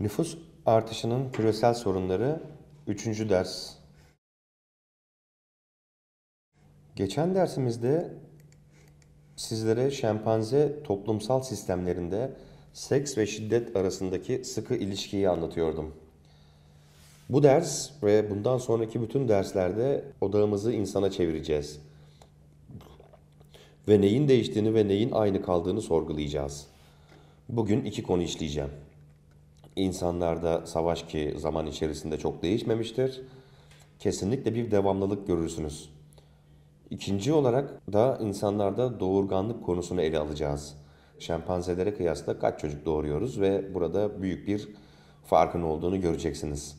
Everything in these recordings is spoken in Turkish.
Nüfus artışının küresel sorunları 3. ders. Geçen dersimizde sizlere şempanze toplumsal sistemlerinde seks ve şiddet arasındaki sıkı ilişkiyi anlatıyordum. Bu ders ve bundan sonraki bütün derslerde odağımızı insana çevireceğiz. Ve neyin değiştiğini ve neyin aynı kaldığını sorgulayacağız. Bugün iki konu işleyeceğim insanlarda savaş ki zaman içerisinde çok değişmemiştir. Kesinlikle bir devamlılık görürsünüz. İkinci olarak da insanlarda doğurganlık konusunu ele alacağız. Şempanzelere kıyasla kaç çocuk doğuruyoruz ve burada büyük bir farkın olduğunu göreceksiniz.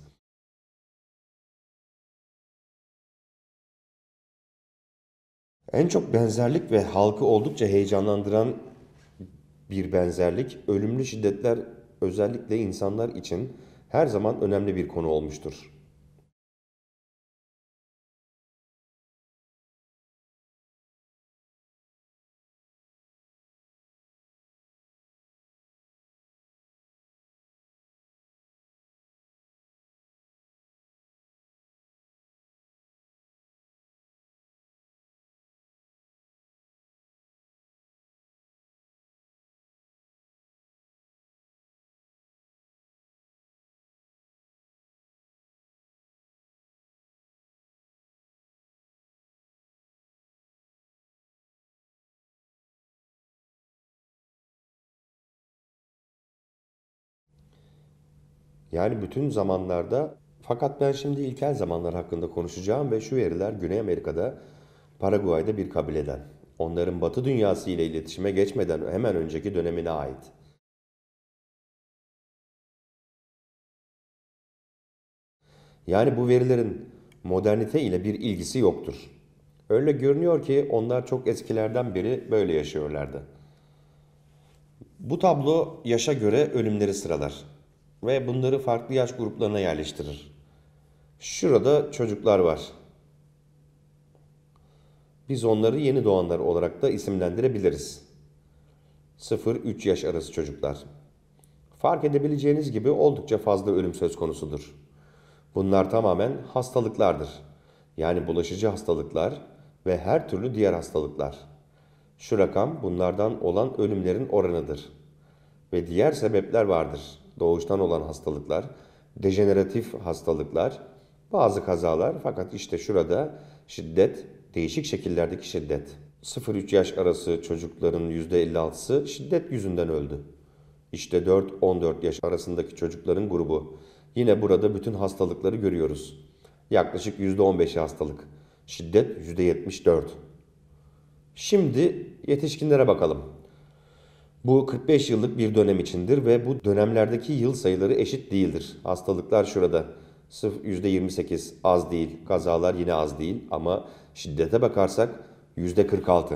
En çok benzerlik ve halkı oldukça heyecanlandıran bir benzerlik ölümlü şiddetler özellikle insanlar için her zaman önemli bir konu olmuştur. Yani bütün zamanlarda fakat ben şimdi ilkel zamanlar hakkında konuşacağım ve şu veriler Güney Amerika'da Paraguay'da bir kabileden. Onların batı dünyası ile iletişime geçmeden hemen önceki dönemine ait. Yani bu verilerin modernite ile bir ilgisi yoktur. Öyle görünüyor ki onlar çok eskilerden beri böyle yaşıyorlardı. Bu tablo yaşa göre ölümleri sıralar ve bunları farklı yaş gruplarına yerleştirir. Şurada çocuklar var. Biz onları yeni doğanlar olarak da isimlendirebiliriz. 0-3 yaş arası çocuklar. Fark edebileceğiniz gibi oldukça fazla ölüm söz konusudur. Bunlar tamamen hastalıklardır. Yani bulaşıcı hastalıklar ve her türlü diğer hastalıklar. Şu rakam bunlardan olan ölümlerin oranıdır. Ve diğer sebepler vardır doğuştan olan hastalıklar, dejeneratif hastalıklar, bazı kazalar fakat işte şurada şiddet, değişik şekillerdeki şiddet. 0-3 yaş arası çocukların %56'sı şiddet yüzünden öldü. İşte 4-14 yaş arasındaki çocukların grubu. Yine burada bütün hastalıkları görüyoruz. Yaklaşık %15'i hastalık. Şiddet %74. Şimdi yetişkinlere bakalım. Bu 45 yıllık bir dönem içindir ve bu dönemlerdeki yıl sayıları eşit değildir. Hastalıklar şurada sırf %28 az değil, kazalar yine az değil ama şiddete bakarsak %46.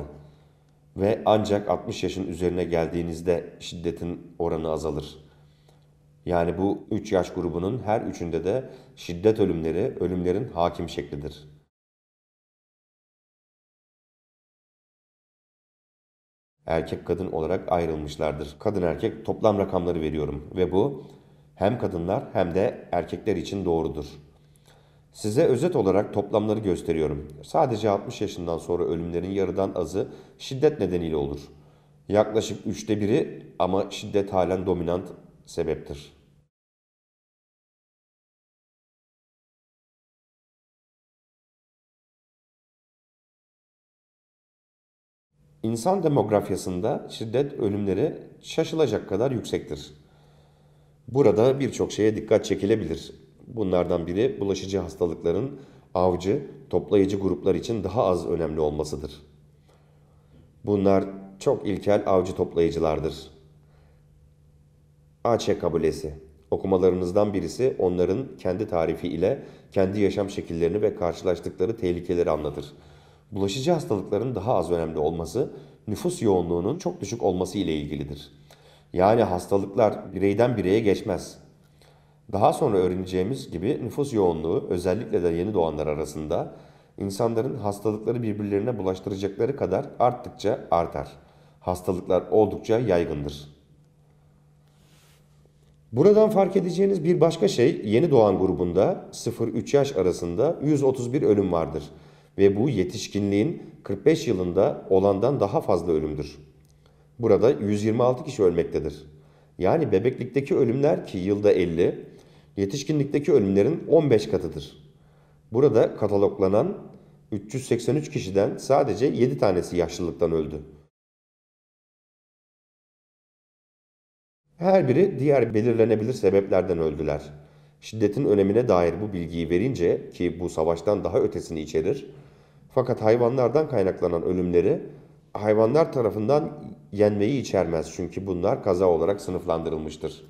Ve ancak 60 yaşın üzerine geldiğinizde şiddetin oranı azalır. Yani bu 3 yaş grubunun her üçünde de şiddet ölümleri ölümlerin hakim şeklidir. erkek kadın olarak ayrılmışlardır. Kadın erkek toplam rakamları veriyorum ve bu hem kadınlar hem de erkekler için doğrudur. Size özet olarak toplamları gösteriyorum. Sadece 60 yaşından sonra ölümlerin yarıdan azı şiddet nedeniyle olur. Yaklaşık üçte biri ama şiddet halen dominant sebeptir. İnsan demografyasında şiddet ölümleri şaşılacak kadar yüksektir. Burada birçok şeye dikkat çekilebilir. Bunlardan biri bulaşıcı hastalıkların avcı, toplayıcı gruplar için daha az önemli olmasıdır. Bunlar çok ilkel avcı toplayıcılardır. AÇ kabilesi. Okumalarınızdan birisi onların kendi tarifi ile kendi yaşam şekillerini ve karşılaştıkları tehlikeleri anlatır bulaşıcı hastalıkların daha az önemli olması nüfus yoğunluğunun çok düşük olması ile ilgilidir. Yani hastalıklar bireyden bireye geçmez. Daha sonra öğreneceğimiz gibi nüfus yoğunluğu özellikle de yeni doğanlar arasında insanların hastalıkları birbirlerine bulaştıracakları kadar arttıkça artar. Hastalıklar oldukça yaygındır. Buradan fark edeceğiniz bir başka şey yeni doğan grubunda 0-3 yaş arasında 131 ölüm vardır ve bu yetişkinliğin 45 yılında olandan daha fazla ölümdür. Burada 126 kişi ölmektedir. Yani bebeklikteki ölümler ki yılda 50, yetişkinlikteki ölümlerin 15 katıdır. Burada kataloglanan 383 kişiden sadece 7 tanesi yaşlılıktan öldü. Her biri diğer belirlenebilir sebeplerden öldüler. Şiddetin önemine dair bu bilgiyi verince ki bu savaştan daha ötesini içerir, fakat hayvanlardan kaynaklanan ölümleri hayvanlar tarafından yenmeyi içermez çünkü bunlar kaza olarak sınıflandırılmıştır.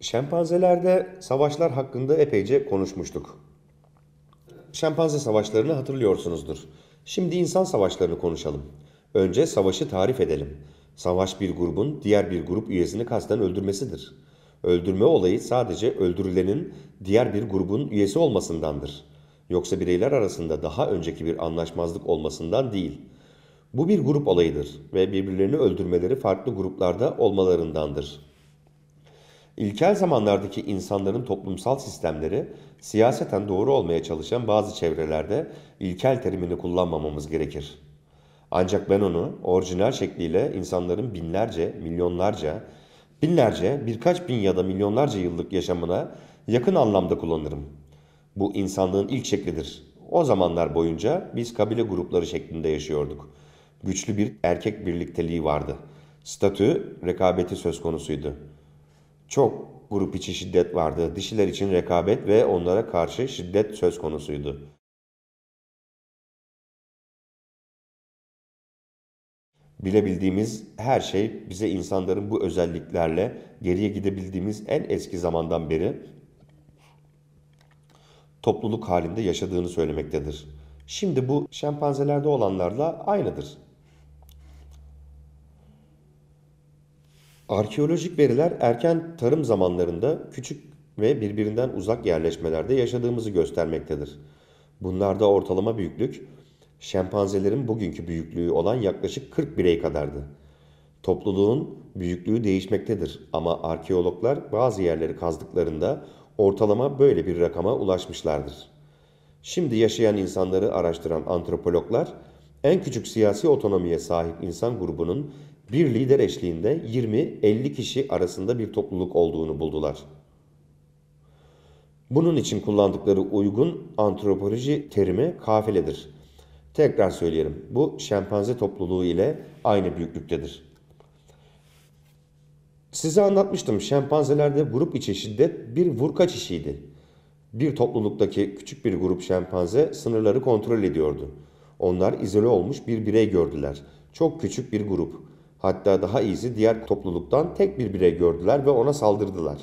Şempanzelerde savaşlar hakkında epeyce konuşmuştuk. Şempanze savaşlarını hatırlıyorsunuzdur. Şimdi insan savaşlarını konuşalım. Önce savaşı tarif edelim. Savaş bir grubun diğer bir grup üyesini kasten öldürmesidir. Öldürme olayı sadece öldürülenin diğer bir grubun üyesi olmasındandır. Yoksa bireyler arasında daha önceki bir anlaşmazlık olmasından değil. Bu bir grup olayıdır ve birbirlerini öldürmeleri farklı gruplarda olmalarındandır. İlkel zamanlardaki insanların toplumsal sistemleri siyaseten doğru olmaya çalışan bazı çevrelerde ilkel terimini kullanmamamız gerekir. Ancak ben onu orijinal şekliyle insanların binlerce, milyonlarca, binlerce, birkaç bin ya da milyonlarca yıllık yaşamına yakın anlamda kullanırım. Bu insanlığın ilk şeklidir. O zamanlar boyunca biz kabile grupları şeklinde yaşıyorduk. Güçlü bir erkek birlikteliği vardı. Statü rekabeti söz konusuydu. Çok grup içi şiddet vardı. Dişiler için rekabet ve onlara karşı şiddet söz konusuydu. Bilebildiğimiz her şey bize insanların bu özelliklerle geriye gidebildiğimiz en eski zamandan beri topluluk halinde yaşadığını söylemektedir. Şimdi bu şempanzelerde olanlarla aynıdır. Arkeolojik veriler erken tarım zamanlarında küçük ve birbirinden uzak yerleşmelerde yaşadığımızı göstermektedir. Bunlarda ortalama büyüklük şempanzelerin bugünkü büyüklüğü olan yaklaşık 40 birey kadardı. Topluluğun büyüklüğü değişmektedir ama arkeologlar bazı yerleri kazdıklarında ortalama böyle bir rakama ulaşmışlardır. Şimdi yaşayan insanları araştıran antropologlar en küçük siyasi otonomiye sahip insan grubunun bir lider eşliğinde 20-50 kişi arasında bir topluluk olduğunu buldular. Bunun için kullandıkları uygun antropoloji terimi kafiledir. Tekrar söyleyelim. Bu şempanze topluluğu ile aynı büyüklüktedir. Size anlatmıştım. Şempanzelerde grup içi şiddet bir vurkaç işiydi. Bir topluluktaki küçük bir grup şempanze sınırları kontrol ediyordu. Onlar izole olmuş bir birey gördüler. Çok küçük bir grup. Hatta daha iyisi diğer topluluktan tek bir birey gördüler ve ona saldırdılar.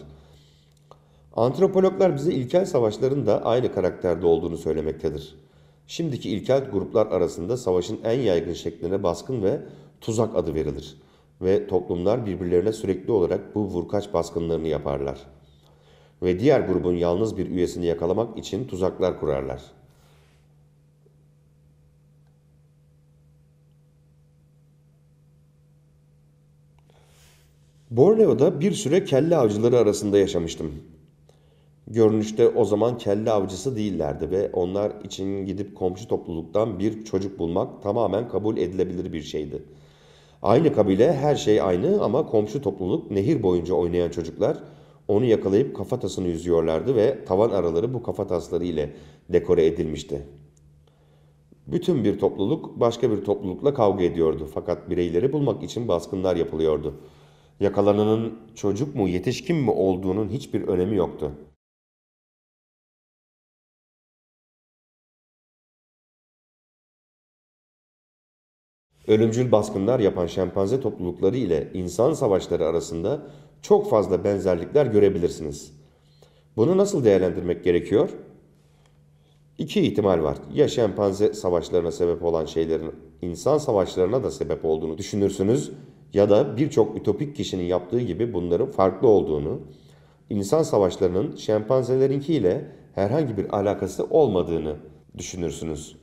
Antropologlar bize ilkel savaşların da aynı karakterde olduğunu söylemektedir. Şimdiki ilkel gruplar arasında savaşın en yaygın şekline baskın ve tuzak adı verilir ve toplumlar birbirlerine sürekli olarak bu vurkaç baskınlarını yaparlar ve diğer grubun yalnız bir üyesini yakalamak için tuzaklar kurarlar. Borneo'da bir süre kelle avcıları arasında yaşamıştım. Görünüşte o zaman kelle avcısı değillerdi ve onlar için gidip komşu topluluktan bir çocuk bulmak tamamen kabul edilebilir bir şeydi. Aynı kabile her şey aynı ama komşu topluluk nehir boyunca oynayan çocuklar onu yakalayıp kafatasını yüzüyorlardı ve tavan araları bu kafatasları ile dekore edilmişti. Bütün bir topluluk başka bir toplulukla kavga ediyordu fakat bireyleri bulmak için baskınlar yapılıyordu. Yakalananın çocuk mu yetişkin mi olduğunun hiçbir önemi yoktu. Ölümcül baskınlar yapan şempanze toplulukları ile insan savaşları arasında çok fazla benzerlikler görebilirsiniz. Bunu nasıl değerlendirmek gerekiyor? İki ihtimal var. Ya şempanze savaşlarına sebep olan şeylerin insan savaşlarına da sebep olduğunu düşünürsünüz ya da birçok ütopik kişinin yaptığı gibi bunların farklı olduğunu, insan savaşlarının şempanzelerinkiyle herhangi bir alakası olmadığını düşünürsünüz.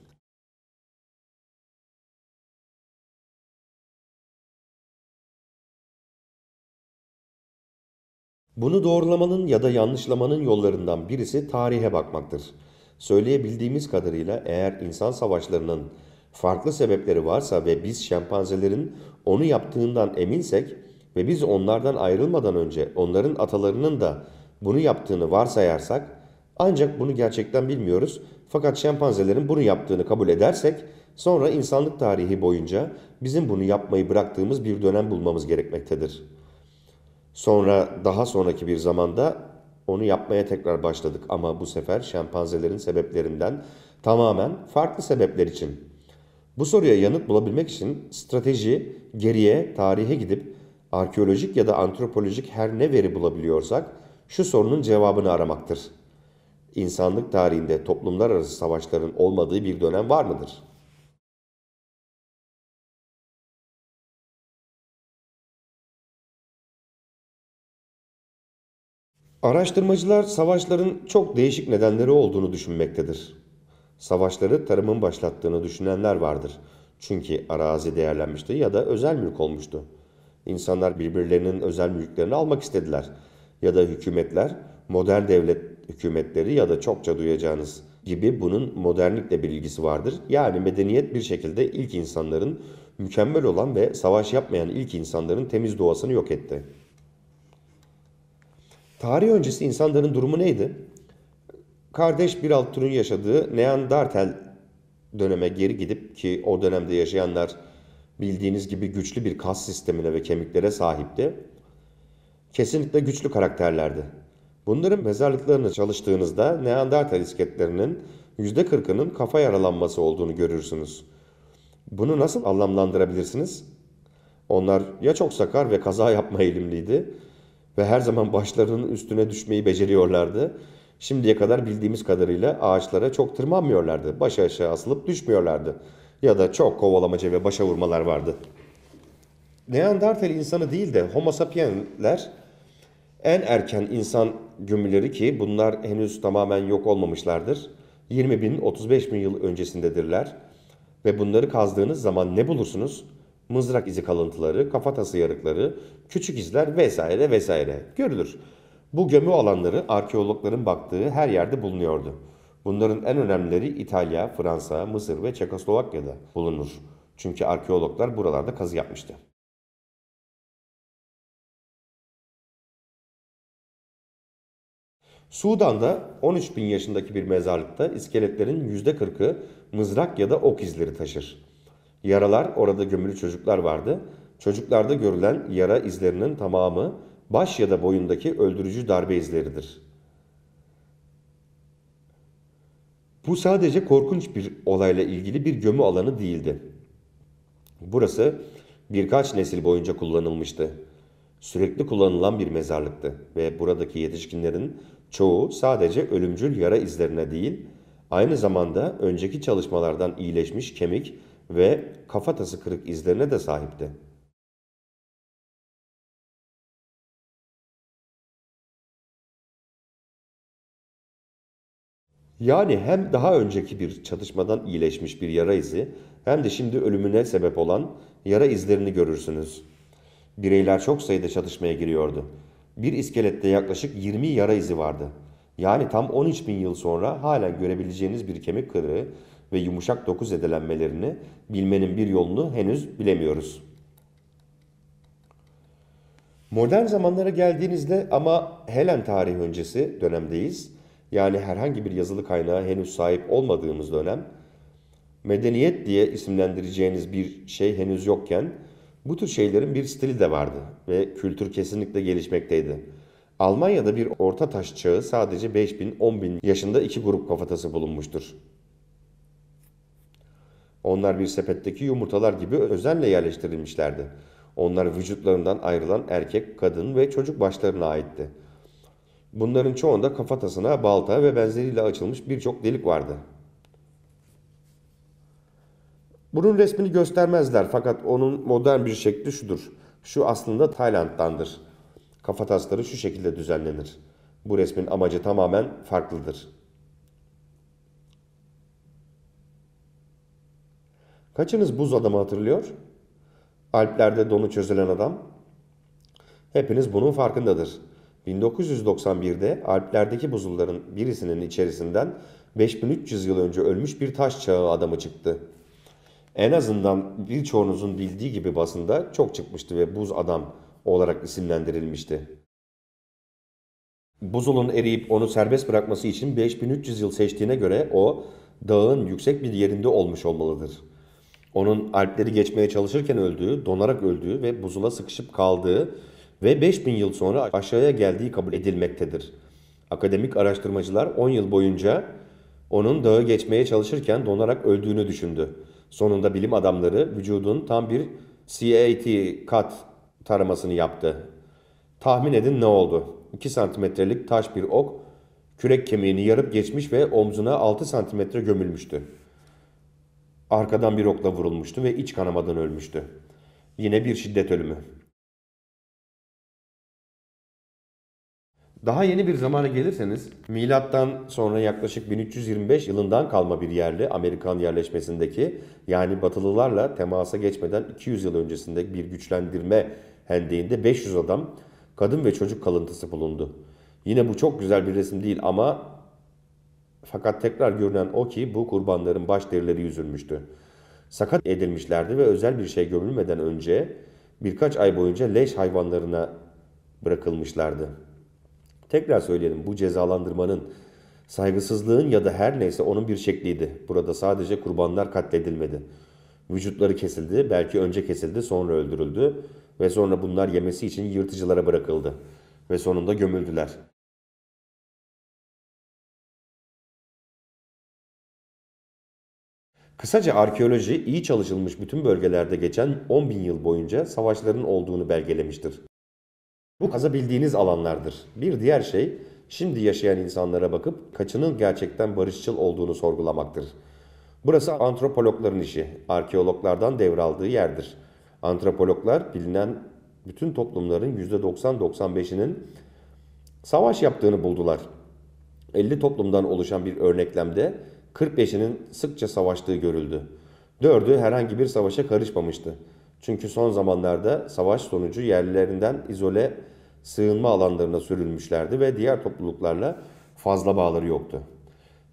Bunu doğrulamanın ya da yanlışlamanın yollarından birisi tarihe bakmaktır. Söyleyebildiğimiz kadarıyla eğer insan savaşlarının farklı sebepleri varsa ve biz şempanzelerin onu yaptığından eminsek ve biz onlardan ayrılmadan önce onların atalarının da bunu yaptığını varsayarsak ancak bunu gerçekten bilmiyoruz fakat şempanzelerin bunu yaptığını kabul edersek sonra insanlık tarihi boyunca bizim bunu yapmayı bıraktığımız bir dönem bulmamız gerekmektedir.'' Sonra daha sonraki bir zamanda onu yapmaya tekrar başladık ama bu sefer şempanzelerin sebeplerinden tamamen farklı sebepler için. Bu soruya yanıt bulabilmek için strateji geriye, tarihe gidip arkeolojik ya da antropolojik her ne veri bulabiliyorsak şu sorunun cevabını aramaktır. İnsanlık tarihinde toplumlar arası savaşların olmadığı bir dönem var mıdır?'' Araştırmacılar savaşların çok değişik nedenleri olduğunu düşünmektedir. Savaşları tarımın başlattığını düşünenler vardır. Çünkü arazi değerlenmişti ya da özel mülk olmuştu. İnsanlar birbirlerinin özel mülklerini almak istediler. Ya da hükümetler, modern devlet hükümetleri ya da çokça duyacağınız gibi bunun modernlikle bir ilgisi vardır. Yani medeniyet bir şekilde ilk insanların mükemmel olan ve savaş yapmayan ilk insanların temiz doğasını yok etti. Tarih öncesi insanların durumu neydi? Kardeş bir alt türün yaşadığı Neandertal döneme geri gidip ki o dönemde yaşayanlar bildiğiniz gibi güçlü bir kas sistemine ve kemiklere sahipti. Kesinlikle güçlü karakterlerdi. Bunların mezarlıklarını çalıştığınızda Neandertal iskeletlerinin %40'ının kafa yaralanması olduğunu görürsünüz. Bunu nasıl anlamlandırabilirsiniz? Onlar ya çok sakar ve kaza yapma eğilimliydi ve her zaman başlarının üstüne düşmeyi beceriyorlardı. Şimdiye kadar bildiğimiz kadarıyla ağaçlara çok tırmanmıyorlardı. Baş aşağı asılıp düşmüyorlardı. Ya da çok kovalamaca ve başa vurmalar vardı. Neandertal insanı değil de Homo sapiensler en erken insan gümüleri ki bunlar henüz tamamen yok olmamışlardır. 20 bin 35 bin yıl öncesindedirler. Ve bunları kazdığınız zaman ne bulursunuz? mızrak izi kalıntıları, kafatası yarıkları, küçük izler vesaire vesaire görülür. Bu gömü alanları arkeologların baktığı her yerde bulunuyordu. Bunların en önemlileri İtalya, Fransa, Mısır ve Çekoslovakya'da bulunur. Çünkü arkeologlar buralarda kazı yapmıştı. Sudan'da 13 bin yaşındaki bir mezarlıkta iskeletlerin %40'ı mızrak ya da ok izleri taşır. Yaralar, orada gömülü çocuklar vardı. Çocuklarda görülen yara izlerinin tamamı baş ya da boyundaki öldürücü darbe izleridir. Bu sadece korkunç bir olayla ilgili bir gömü alanı değildi. Burası birkaç nesil boyunca kullanılmıştı. Sürekli kullanılan bir mezarlıktı ve buradaki yetişkinlerin çoğu sadece ölümcül yara izlerine değil, aynı zamanda önceki çalışmalardan iyileşmiş kemik ve kafatası kırık izlerine de sahipti. Yani hem daha önceki bir çatışmadan iyileşmiş bir yara izi hem de şimdi ölümüne sebep olan yara izlerini görürsünüz. Bireyler çok sayıda çatışmaya giriyordu. Bir iskelette yaklaşık 20 yara izi vardı. Yani tam 13 bin yıl sonra hala görebileceğiniz bir kemik kırığı ve yumuşak doku zedelenmelerini bilmenin bir yolunu henüz bilemiyoruz. Modern zamanlara geldiğinizde ama Helen tarihi öncesi dönemdeyiz. Yani herhangi bir yazılı kaynağı henüz sahip olmadığımız dönem, medeniyet diye isimlendireceğiniz bir şey henüz yokken bu tür şeylerin bir stili de vardı ve kültür kesinlikle gelişmekteydi. Almanya'da bir orta taş çağı sadece 5000-10000 yaşında iki grup kafatası bulunmuştur. Onlar bir sepetteki yumurtalar gibi özenle yerleştirilmişlerdi. Onlar vücutlarından ayrılan erkek, kadın ve çocuk başlarına aitti. Bunların çoğunda kafatasına balta ve benzeriyle açılmış birçok delik vardı. Bunun resmini göstermezler fakat onun modern bir şekli şudur. Şu aslında Tayland'dandır. Kafatasları şu şekilde düzenlenir. Bu resmin amacı tamamen farklıdır. Kaçınız buz adamı hatırlıyor? Alplerde donu çözülen adam. Hepiniz bunun farkındadır. 1991'de Alplerdeki buzulların birisinin içerisinden 5300 yıl önce ölmüş bir taş çağı adamı çıktı. En azından birçoğunuzun bildiği gibi basında çok çıkmıştı ve buz adam olarak isimlendirilmişti. Buzulun eriyip onu serbest bırakması için 5300 yıl seçtiğine göre o dağın yüksek bir yerinde olmuş olmalıdır.'' onun Alpleri geçmeye çalışırken öldüğü, donarak öldüğü ve buzula sıkışıp kaldığı ve 5000 yıl sonra aşağıya geldiği kabul edilmektedir. Akademik araştırmacılar 10 yıl boyunca onun dağı geçmeye çalışırken donarak öldüğünü düşündü. Sonunda bilim adamları vücudun tam bir CAT kat taramasını yaptı. Tahmin edin ne oldu? 2 santimetrelik taş bir ok kürek kemiğini yarıp geçmiş ve omzuna 6 santimetre gömülmüştü. Arkadan bir okla vurulmuştu ve iç kanamadan ölmüştü. Yine bir şiddet ölümü. Daha yeni bir zamana gelirseniz milattan sonra yaklaşık 1325 yılından kalma bir yerli Amerikan yerleşmesindeki yani batılılarla temasa geçmeden 200 yıl öncesinde bir güçlendirme hendeğinde 500 adam kadın ve çocuk kalıntısı bulundu. Yine bu çok güzel bir resim değil ama fakat tekrar görünen o ki bu kurbanların baş derileri yüzülmüştü. Sakat edilmişlerdi ve özel bir şey gömülmeden önce birkaç ay boyunca leş hayvanlarına bırakılmışlardı. Tekrar söyleyelim bu cezalandırmanın saygısızlığın ya da her neyse onun bir şekliydi. Burada sadece kurbanlar katledilmedi. Vücutları kesildi, belki önce kesildi, sonra öldürüldü ve sonra bunlar yemesi için yırtıcılara bırakıldı ve sonunda gömüldüler. Kısaca arkeoloji iyi çalışılmış bütün bölgelerde geçen 10 bin yıl boyunca savaşların olduğunu belgelemiştir. Bu kazabildiğiniz alanlardır. Bir diğer şey şimdi yaşayan insanlara bakıp kaçının gerçekten barışçıl olduğunu sorgulamaktır. Burası antropologların işi, arkeologlardan devraldığı yerdir. Antropologlar bilinen bütün toplumların %90-95'inin savaş yaptığını buldular. 50 toplumdan oluşan bir örneklemde 45'inin sıkça savaştığı görüldü. Dördü herhangi bir savaşa karışmamıştı. Çünkü son zamanlarda savaş sonucu yerlerinden izole sığınma alanlarına sürülmüşlerdi ve diğer topluluklarla fazla bağları yoktu.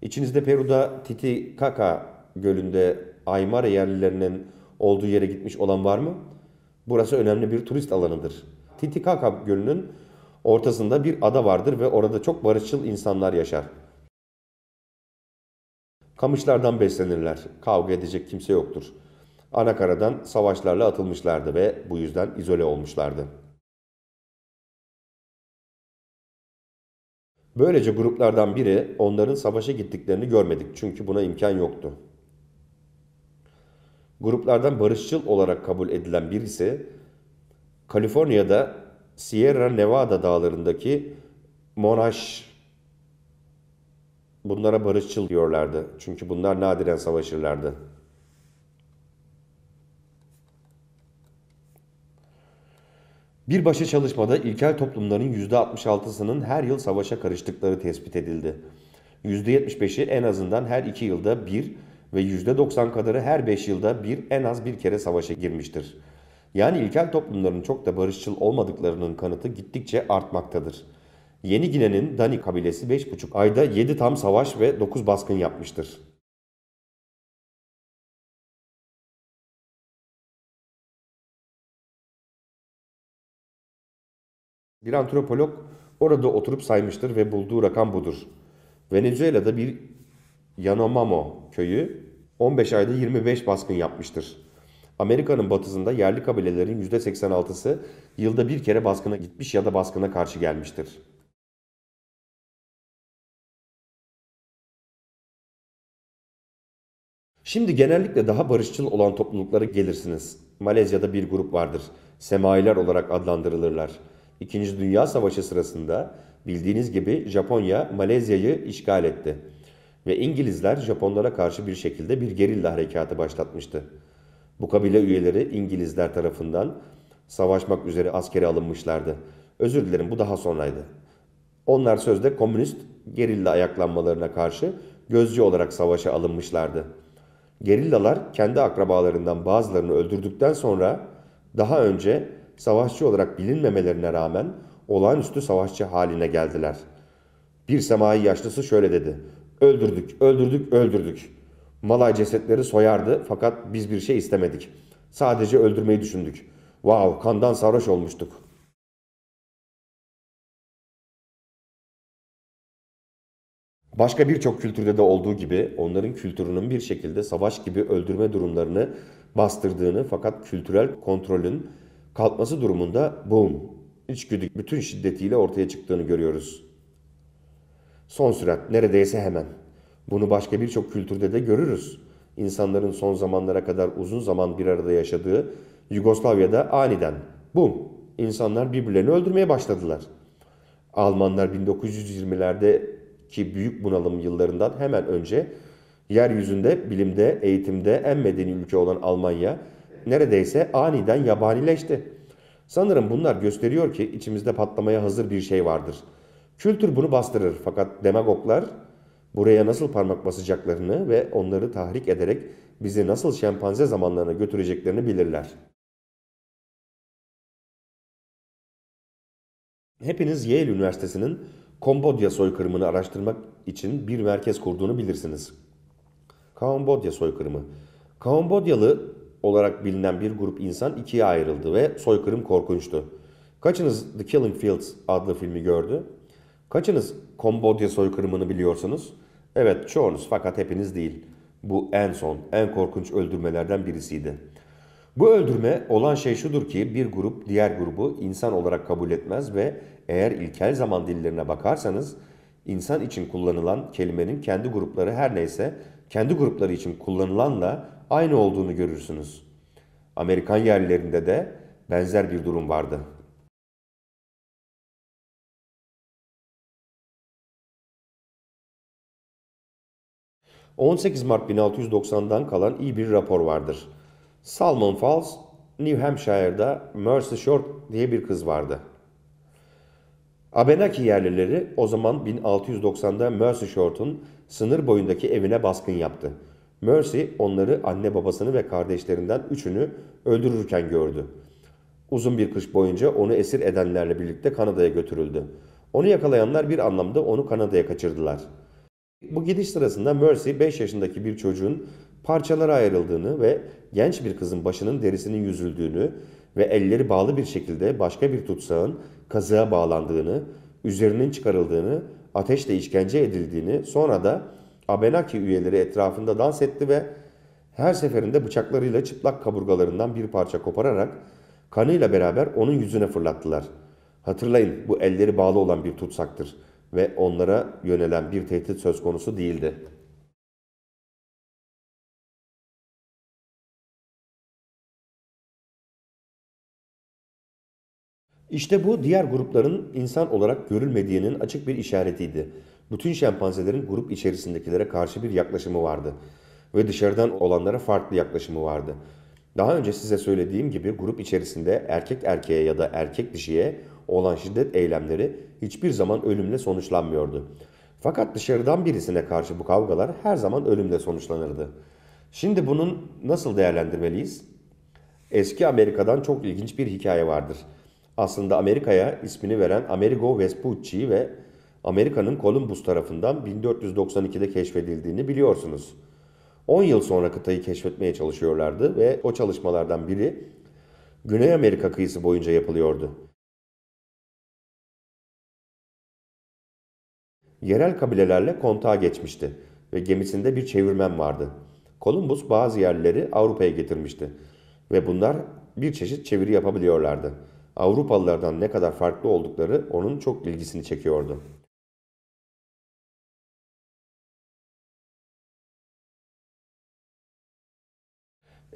İçinizde Peru'da Titicaca gölünde Aymara yerlilerinin olduğu yere gitmiş olan var mı? Burası önemli bir turist alanıdır. Titicaca gölünün ortasında bir ada vardır ve orada çok barışçıl insanlar yaşar. Kamışlardan beslenirler. Kavga edecek kimse yoktur. Anakaradan savaşlarla atılmışlardı ve bu yüzden izole olmuşlardı. Böylece gruplardan biri onların savaşa gittiklerini görmedik çünkü buna imkan yoktu. Gruplardan barışçıl olarak kabul edilen birisi Kaliforniya'da Sierra Nevada dağlarındaki Monash Bunlara barışçıl diyorlardı. Çünkü bunlar nadiren savaşırlardı. Bir başa çalışmada ilkel toplumların %66'sının her yıl savaşa karıştıkları tespit edildi. %75'i en azından her 2 yılda bir ve %90 kadarı her 5 yılda bir en az bir kere savaşa girmiştir. Yani ilkel toplumların çok da barışçıl olmadıklarının kanıtı gittikçe artmaktadır. Yeni Gine'nin Dani kabilesi 5,5 ayda 7 tam savaş ve 9 baskın yapmıştır. Bir antropolog orada oturup saymıştır ve bulduğu rakam budur. Venezuela'da bir Yanomamo köyü 15 ayda 25 baskın yapmıştır. Amerika'nın batısında yerli kabilelerin %86'sı yılda bir kere baskına gitmiş ya da baskına karşı gelmiştir. Şimdi genellikle daha barışçıl olan topluluklara gelirsiniz. Malezya'da bir grup vardır. Semailer olarak adlandırılırlar. İkinci Dünya Savaşı sırasında bildiğiniz gibi Japonya Malezya'yı işgal etti. Ve İngilizler Japonlara karşı bir şekilde bir gerilla harekatı başlatmıştı. Bu kabile üyeleri İngilizler tarafından savaşmak üzere askere alınmışlardı. Özür dilerim bu daha sonraydı. Onlar sözde komünist gerilla ayaklanmalarına karşı gözcü olarak savaşa alınmışlardı. Gerillalar kendi akrabalarından bazılarını öldürdükten sonra daha önce savaşçı olarak bilinmemelerine rağmen olağanüstü savaşçı haline geldiler. Bir semai yaşlısı şöyle dedi. Öldürdük, öldürdük, öldürdük. Malay cesetleri soyardı fakat biz bir şey istemedik. Sadece öldürmeyi düşündük. Vav, wow, kandan sarhoş olmuştuk.'' Başka birçok kültürde de olduğu gibi onların kültürünün bir şekilde savaş gibi öldürme durumlarını bastırdığını fakat kültürel kontrolün kalkması durumunda boom, içgüdü bütün şiddetiyle ortaya çıktığını görüyoruz. Son sürat neredeyse hemen. Bunu başka birçok kültürde de görürüz. İnsanların son zamanlara kadar uzun zaman bir arada yaşadığı Yugoslavya'da aniden boom, insanlar birbirlerini öldürmeye başladılar. Almanlar 1920'lerde ki büyük bunalım yıllarından hemen önce yeryüzünde bilimde, eğitimde en medeni ülke olan Almanya neredeyse aniden yabanileşti. Sanırım bunlar gösteriyor ki içimizde patlamaya hazır bir şey vardır. Kültür bunu bastırır fakat demagoglar buraya nasıl parmak basacaklarını ve onları tahrik ederek bizi nasıl şempanze zamanlarına götüreceklerini bilirler. Hepiniz Yale Üniversitesi'nin Kambodya soykırımını araştırmak için bir merkez kurduğunu bilirsiniz. Kambodya soykırımı. Kambodyalı olarak bilinen bir grup insan ikiye ayrıldı ve soykırım korkunçtu. Kaçınız The Killing Fields adlı filmi gördü? Kaçınız Kambodya soykırımını biliyorsunuz? Evet çoğunuz fakat hepiniz değil. Bu en son, en korkunç öldürmelerden birisiydi. Bu öldürme olan şey şudur ki bir grup diğer grubu insan olarak kabul etmez ve eğer ilkel zaman dillerine bakarsanız insan için kullanılan kelimenin kendi grupları her neyse kendi grupları için kullanılanla aynı olduğunu görürsünüz. Amerikan yerlerinde de benzer bir durum vardı. ...18 Mart 1690'dan kalan iyi bir rapor vardır. Salmon Falls, New Hampshire'da Mercy Short diye bir kız vardı. Abenaki yerlileri o zaman 1690'da Mercy Short'un sınır boyundaki evine baskın yaptı. Mercy onları anne babasını ve kardeşlerinden üçünü öldürürken gördü. Uzun bir kış boyunca onu esir edenlerle birlikte Kanada'ya götürüldü. Onu yakalayanlar bir anlamda onu Kanada'ya kaçırdılar. Bu gidiş sırasında Mercy 5 yaşındaki bir çocuğun parçalara ayrıldığını ve genç bir kızın başının derisinin yüzüldüğünü, ve elleri bağlı bir şekilde başka bir tutsağın kazığa bağlandığını, üzerinin çıkarıldığını, ateşle işkence edildiğini, sonra da Abenaki üyeleri etrafında dans etti ve her seferinde bıçaklarıyla çıplak kaburgalarından bir parça kopararak kanıyla beraber onun yüzüne fırlattılar. Hatırlayın bu elleri bağlı olan bir tutsaktır ve onlara yönelen bir tehdit söz konusu değildi.'' İşte bu diğer grupların insan olarak görülmediğinin açık bir işaretiydi. Bütün şempanzelerin grup içerisindekilere karşı bir yaklaşımı vardı ve dışarıdan olanlara farklı yaklaşımı vardı. Daha önce size söylediğim gibi grup içerisinde erkek erkeğe ya da erkek dişiye olan şiddet eylemleri hiçbir zaman ölümle sonuçlanmıyordu. Fakat dışarıdan birisine karşı bu kavgalar her zaman ölümle sonuçlanırdı. Şimdi bunun nasıl değerlendirmeliyiz? Eski Amerika'dan çok ilginç bir hikaye vardır aslında Amerika'ya ismini veren Amerigo Vespucci ve Amerika'nın Columbus tarafından 1492'de keşfedildiğini biliyorsunuz. 10 yıl sonra kıtayı keşfetmeye çalışıyorlardı ve o çalışmalardan biri Güney Amerika kıyısı boyunca yapılıyordu. Yerel kabilelerle kontağa geçmişti ve gemisinde bir çevirmen vardı. Kolumbus bazı yerleri Avrupa'ya getirmişti ve bunlar bir çeşit çeviri yapabiliyorlardı. Avrupalılardan ne kadar farklı oldukları onun çok ilgisini çekiyordu.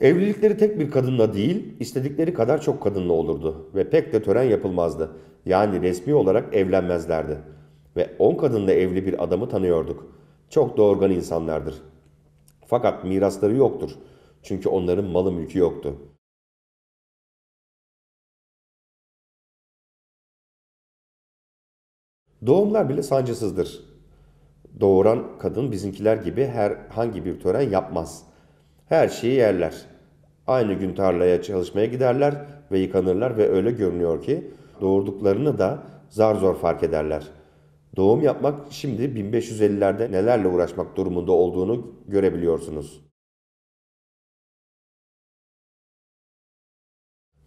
Evlilikleri tek bir kadınla değil, istedikleri kadar çok kadınla olurdu ve pek de tören yapılmazdı. Yani resmi olarak evlenmezlerdi. Ve 10 kadınla evli bir adamı tanıyorduk. Çok doğurgan insanlardır. Fakat mirasları yoktur. Çünkü onların malı mülkü yoktu. Doğumlar bile sancısızdır. Doğuran kadın bizimkiler gibi herhangi bir tören yapmaz. Her şeyi yerler. Aynı gün tarlaya çalışmaya giderler ve yıkanırlar ve öyle görünüyor ki doğurduklarını da zar zor fark ederler. Doğum yapmak şimdi 1550'lerde nelerle uğraşmak durumunda olduğunu görebiliyorsunuz.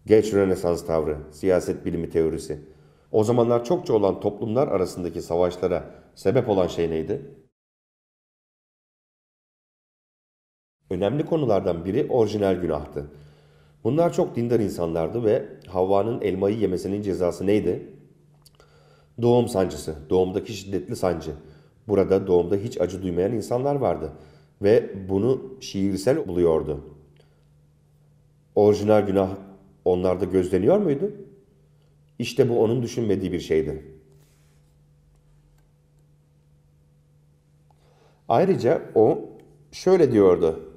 Geç Rönesans tavrı, siyaset bilimi teorisi. O zamanlar çokça olan toplumlar arasındaki savaşlara sebep olan şey neydi? Önemli konulardan biri orijinal günahtı. Bunlar çok dindar insanlardı ve Havva'nın elmayı yemesinin cezası neydi? Doğum sancısı, doğumdaki şiddetli sancı. Burada doğumda hiç acı duymayan insanlar vardı ve bunu şiirsel buluyordu. Orijinal günah onlarda gözleniyor muydu? İşte bu onun düşünmediği bir şeydi. Ayrıca o şöyle diyordu.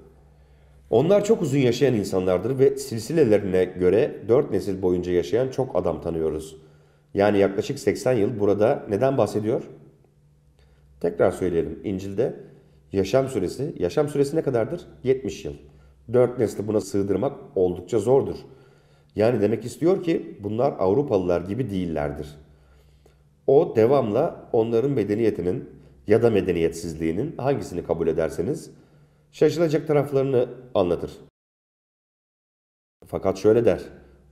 Onlar çok uzun yaşayan insanlardır ve silsilelerine göre 4 nesil boyunca yaşayan çok adam tanıyoruz. Yani yaklaşık 80 yıl burada neden bahsediyor? Tekrar söyleyelim. İncil'de yaşam süresi, yaşam süresi ne kadardır? 70 yıl. 4 nesli buna sığdırmak oldukça zordur. Yani demek istiyor ki bunlar Avrupalılar gibi değillerdir. O devamla onların medeniyetinin ya da medeniyetsizliğinin hangisini kabul ederseniz şaşılacak taraflarını anlatır. Fakat şöyle der,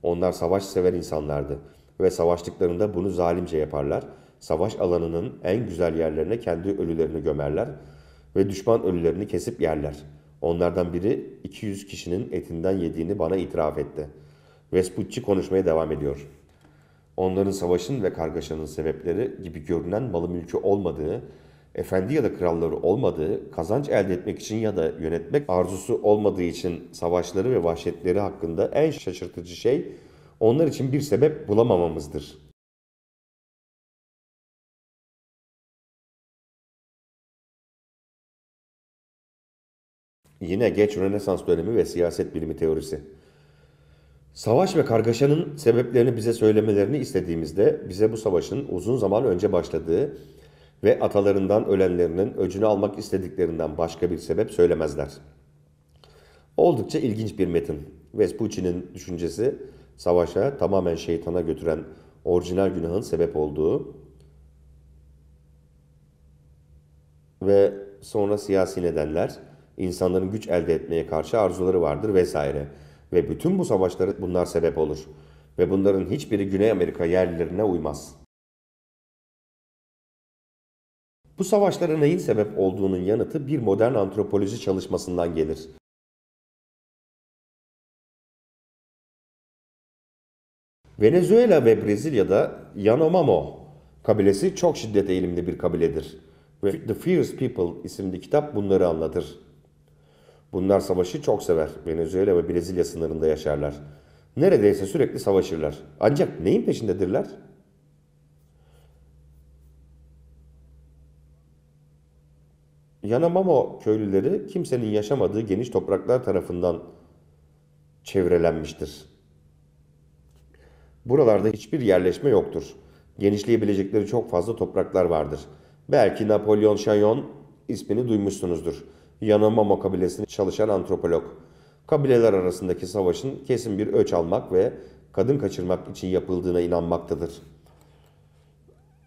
onlar savaş sever insanlardı ve savaştıklarında bunu zalimce yaparlar. Savaş alanının en güzel yerlerine kendi ölülerini gömerler ve düşman ölülerini kesip yerler. Onlardan biri 200 kişinin etinden yediğini bana itiraf etti.'' Vespucci konuşmaya devam ediyor. Onların savaşın ve kargaşanın sebepleri gibi görünen malı mülkü olmadığı, efendi ya da kralları olmadığı, kazanç elde etmek için ya da yönetmek arzusu olmadığı için savaşları ve vahşetleri hakkında en şaşırtıcı şey onlar için bir sebep bulamamamızdır. Yine geç Rönesans dönemi ve siyaset bilimi teorisi. Savaş ve kargaşanın sebeplerini bize söylemelerini istediğimizde bize bu savaşın uzun zaman önce başladığı ve atalarından ölenlerinin öcünü almak istediklerinden başka bir sebep söylemezler. Oldukça ilginç bir metin. Vespucci'nin düşüncesi savaşa tamamen şeytana götüren orijinal günahın sebep olduğu ve sonra siyasi nedenler, insanların güç elde etmeye karşı arzuları vardır vesaire. Ve bütün bu savaşları bunlar sebep olur. Ve bunların hiçbiri Güney Amerika yerlilerine uymaz. Bu savaşlara neyin sebep olduğunun yanıtı bir modern antropoloji çalışmasından gelir. Venezuela ve Brezilya'da Yanomamo kabilesi çok şiddet eğilimli bir kabiledir. Ve The Fierce People isimli kitap bunları anlatır. Bunlar savaşı çok sever. Venezuela ve Brezilya sınırında yaşarlar. Neredeyse sürekli savaşırlar. Ancak neyin peşindedirler? Yanamamo köylüleri kimsenin yaşamadığı geniş topraklar tarafından çevrelenmiştir. Buralarda hiçbir yerleşme yoktur. Genişleyebilecekleri çok fazla topraklar vardır. Belki Napolyon Şayon ismini duymuşsunuzdur yanılmama kabilesinde çalışan antropolog. Kabileler arasındaki savaşın kesin bir öç almak ve kadın kaçırmak için yapıldığına inanmaktadır.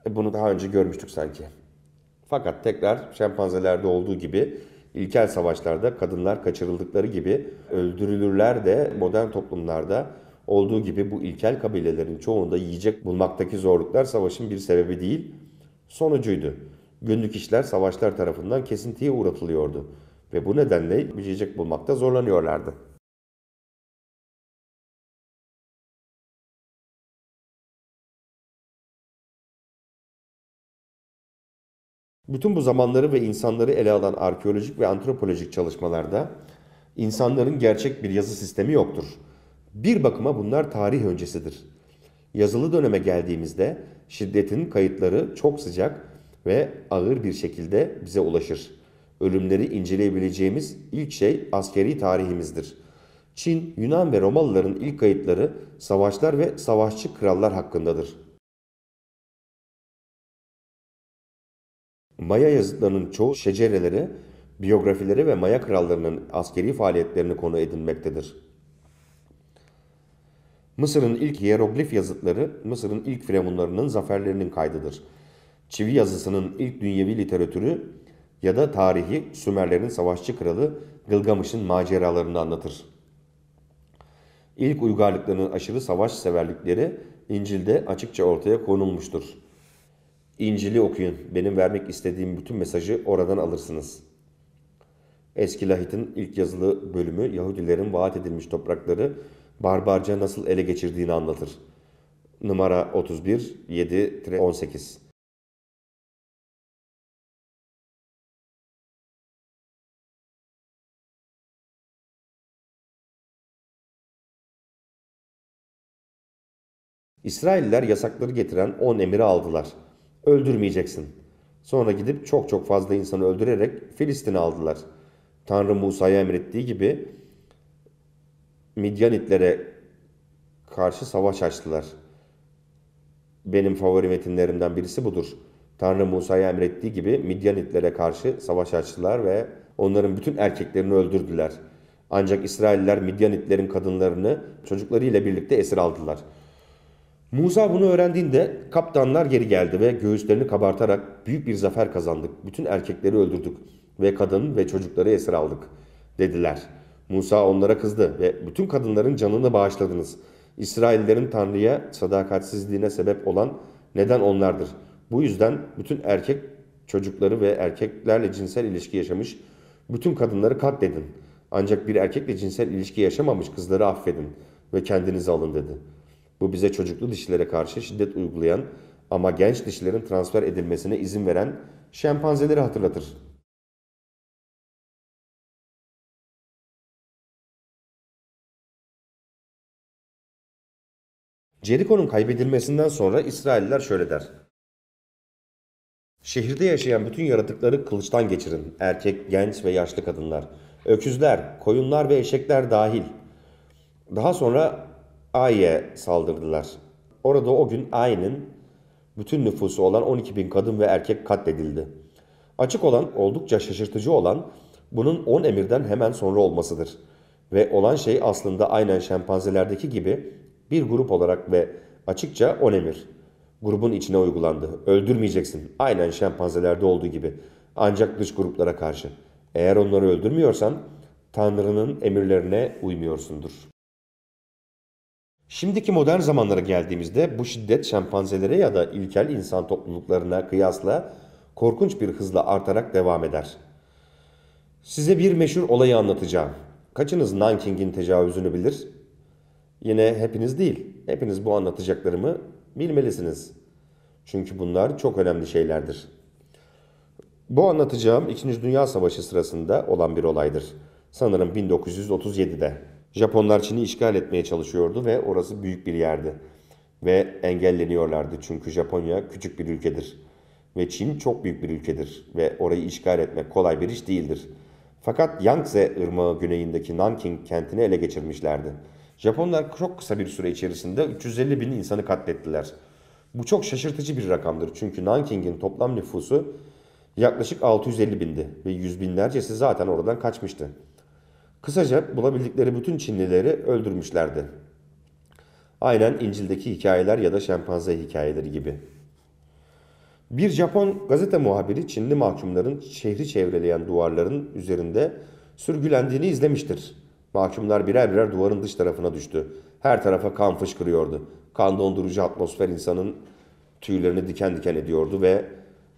E, bunu daha önce görmüştük sanki. Fakat tekrar şempanzelerde olduğu gibi ilkel savaşlarda kadınlar kaçırıldıkları gibi öldürülürler de modern toplumlarda olduğu gibi bu ilkel kabilelerin çoğunda yiyecek bulmaktaki zorluklar savaşın bir sebebi değil sonucuydu. Günlük işler savaşlar tarafından kesintiye uğratılıyordu ve bu nedenle yiyecek bulmakta zorlanıyorlardı. Bütün bu zamanları ve insanları ele alan arkeolojik ve antropolojik çalışmalarda insanların gerçek bir yazı sistemi yoktur. Bir bakıma bunlar tarih öncesidir. Yazılı döneme geldiğimizde şiddetin kayıtları çok sıcak ve ağır bir şekilde bize ulaşır. Ölümleri inceleyebileceğimiz ilk şey askeri tarihimizdir. Çin, Yunan ve Romalıların ilk kayıtları savaşlar ve savaşçı krallar hakkındadır. Maya yazıtlarının çoğu şecereleri, biyografileri ve Maya krallarının askeri faaliyetlerini konu edinmektedir. Mısır'ın ilk hieroglif yazıtları Mısır'ın ilk firavunlarının zaferlerinin kaydıdır. Çivi yazısının ilk dünyevi literatürü ya da tarihi Sümerlerin savaşçı kralı Gılgamış'ın maceralarını anlatır. İlk uygarlıkların aşırı savaş severlikleri İncil'de açıkça ortaya konulmuştur. İncil'i okuyun. Benim vermek istediğim bütün mesajı oradan alırsınız. Eski Lahit'in ilk yazılı bölümü Yahudilerin vaat edilmiş toprakları barbarca nasıl ele geçirdiğini anlatır. Numara 31, 7-18 İsrailler yasakları getiren 10 emiri aldılar. Öldürmeyeceksin. Sonra gidip çok çok fazla insanı öldürerek Filistin'i aldılar. Tanrı Musa'ya emrettiği gibi Midyanitlere karşı savaş açtılar. Benim favori metinlerimden birisi budur. Tanrı Musa'ya emrettiği gibi Midyanitlere karşı savaş açtılar ve onların bütün erkeklerini öldürdüler. Ancak İsrailler Midyanitlerin kadınlarını çocuklarıyla birlikte esir aldılar.'' Musa bunu öğrendiğinde kaptanlar geri geldi ve göğüslerini kabartarak büyük bir zafer kazandık. Bütün erkekleri öldürdük ve kadın ve çocukları esir aldık dediler. Musa onlara kızdı ve bütün kadınların canını bağışladınız. İsraillerin Tanrı'ya sadakatsizliğine sebep olan neden onlardır. Bu yüzden bütün erkek çocukları ve erkeklerle cinsel ilişki yaşamış bütün kadınları katledin. Ancak bir erkekle cinsel ilişki yaşamamış kızları affedin ve kendinizi alın dedi.'' Bu bize çocuklu dişlere karşı şiddet uygulayan ama genç dişlerin transfer edilmesine izin veren şempanzeleri hatırlatır. Jericho'nun kaybedilmesinden sonra İsrailler şöyle der. Şehirde yaşayan bütün yaratıkları kılıçtan geçirin. Erkek, genç ve yaşlı kadınlar. Öküzler, koyunlar ve eşekler dahil. Daha sonra Aye saldırdılar. Orada o gün Aye'nin bütün nüfusu olan 12 bin kadın ve erkek katledildi. Açık olan oldukça şaşırtıcı olan bunun 10 emirden hemen sonra olmasıdır. Ve olan şey aslında aynen şempanzelerdeki gibi bir grup olarak ve açıkça 10 emir. Grubun içine uygulandı. Öldürmeyeceksin. Aynen şempanzelerde olduğu gibi. Ancak dış gruplara karşı. Eğer onları öldürmüyorsan Tanrı'nın emirlerine uymuyorsundur. Şimdiki modern zamanlara geldiğimizde bu şiddet şempanzelere ya da ilkel insan topluluklarına kıyasla korkunç bir hızla artarak devam eder. Size bir meşhur olayı anlatacağım. Kaçınız Nanking'in tecavüzünü bilir? Yine hepiniz değil. Hepiniz bu anlatacaklarımı bilmelisiniz. Çünkü bunlar çok önemli şeylerdir. Bu anlatacağım 2. Dünya Savaşı sırasında olan bir olaydır. Sanırım 1937'de. Japonlar Çin'i işgal etmeye çalışıyordu ve orası büyük bir yerdi. Ve engelleniyorlardı çünkü Japonya küçük bir ülkedir. Ve Çin çok büyük bir ülkedir ve orayı işgal etmek kolay bir iş değildir. Fakat Yangtze ırmağı güneyindeki Nanking kentini ele geçirmişlerdi. Japonlar çok kısa bir süre içerisinde 350 bin insanı katlettiler. Bu çok şaşırtıcı bir rakamdır çünkü Nanking'in toplam nüfusu yaklaşık 650 bindi ve yüz binlercesi zaten oradan kaçmıştı. Kısaca bulabildikleri bütün Çinlileri öldürmüşlerdi. Aynen İncil'deki hikayeler ya da şempanze hikayeleri gibi. Bir Japon gazete muhabiri Çinli mahkumların şehri çevreleyen duvarların üzerinde sürgülendiğini izlemiştir. Mahkumlar birer birer duvarın dış tarafına düştü. Her tarafa kan fışkırıyordu. Kan dondurucu atmosfer insanın tüylerini diken diken ediyordu ve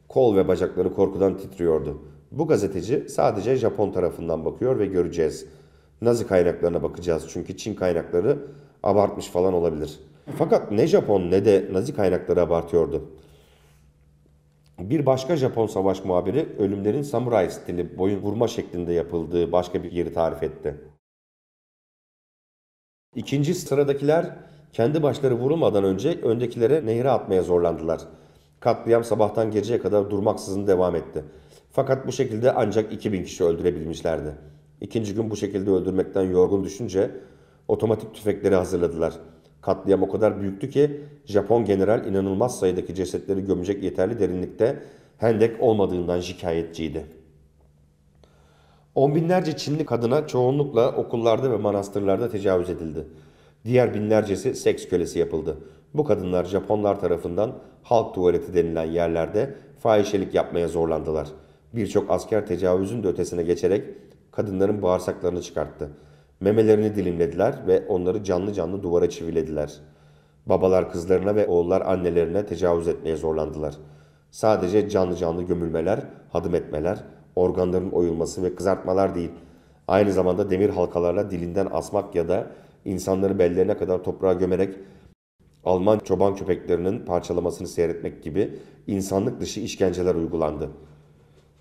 kol ve bacakları korkudan titriyordu. Bu gazeteci sadece Japon tarafından bakıyor ve göreceğiz. Nazi kaynaklarına bakacağız çünkü Çin kaynakları abartmış falan olabilir. Fakat ne Japon ne de Nazi kaynakları abartıyordu. Bir başka Japon savaş muhabiri ölümlerin samuray stili boyun vurma şeklinde yapıldığı başka bir yeri tarif etti. İkinci sıradakiler kendi başları vurulmadan önce öndekilere nehre atmaya zorlandılar. Katliam sabahtan geceye kadar durmaksızın devam etti. Fakat bu şekilde ancak 2000 kişi öldürebilmişlerdi. İkinci gün bu şekilde öldürmekten yorgun düşünce otomatik tüfekleri hazırladılar. Katliam o kadar büyüktü ki Japon general inanılmaz sayıdaki cesetleri gömecek yeterli derinlikte hendek olmadığından şikayetçiydi. On binlerce Çinli kadına çoğunlukla okullarda ve manastırlarda tecavüz edildi. Diğer binlercesi seks kölesi yapıldı. Bu kadınlar Japonlar tarafından halk tuvaleti denilen yerlerde fahişelik yapmaya zorlandılar. Birçok asker tecavüzün de ötesine geçerek kadınların bağırsaklarını çıkarttı. Memelerini dilimlediler ve onları canlı canlı duvara çivilediler. Babalar kızlarına ve oğullar annelerine tecavüz etmeye zorlandılar. Sadece canlı canlı gömülmeler, hadım etmeler, organların oyulması ve kızartmalar değil. Aynı zamanda demir halkalarla dilinden asmak ya da insanları bellerine kadar toprağa gömerek Alman çoban köpeklerinin parçalamasını seyretmek gibi insanlık dışı işkenceler uygulandı.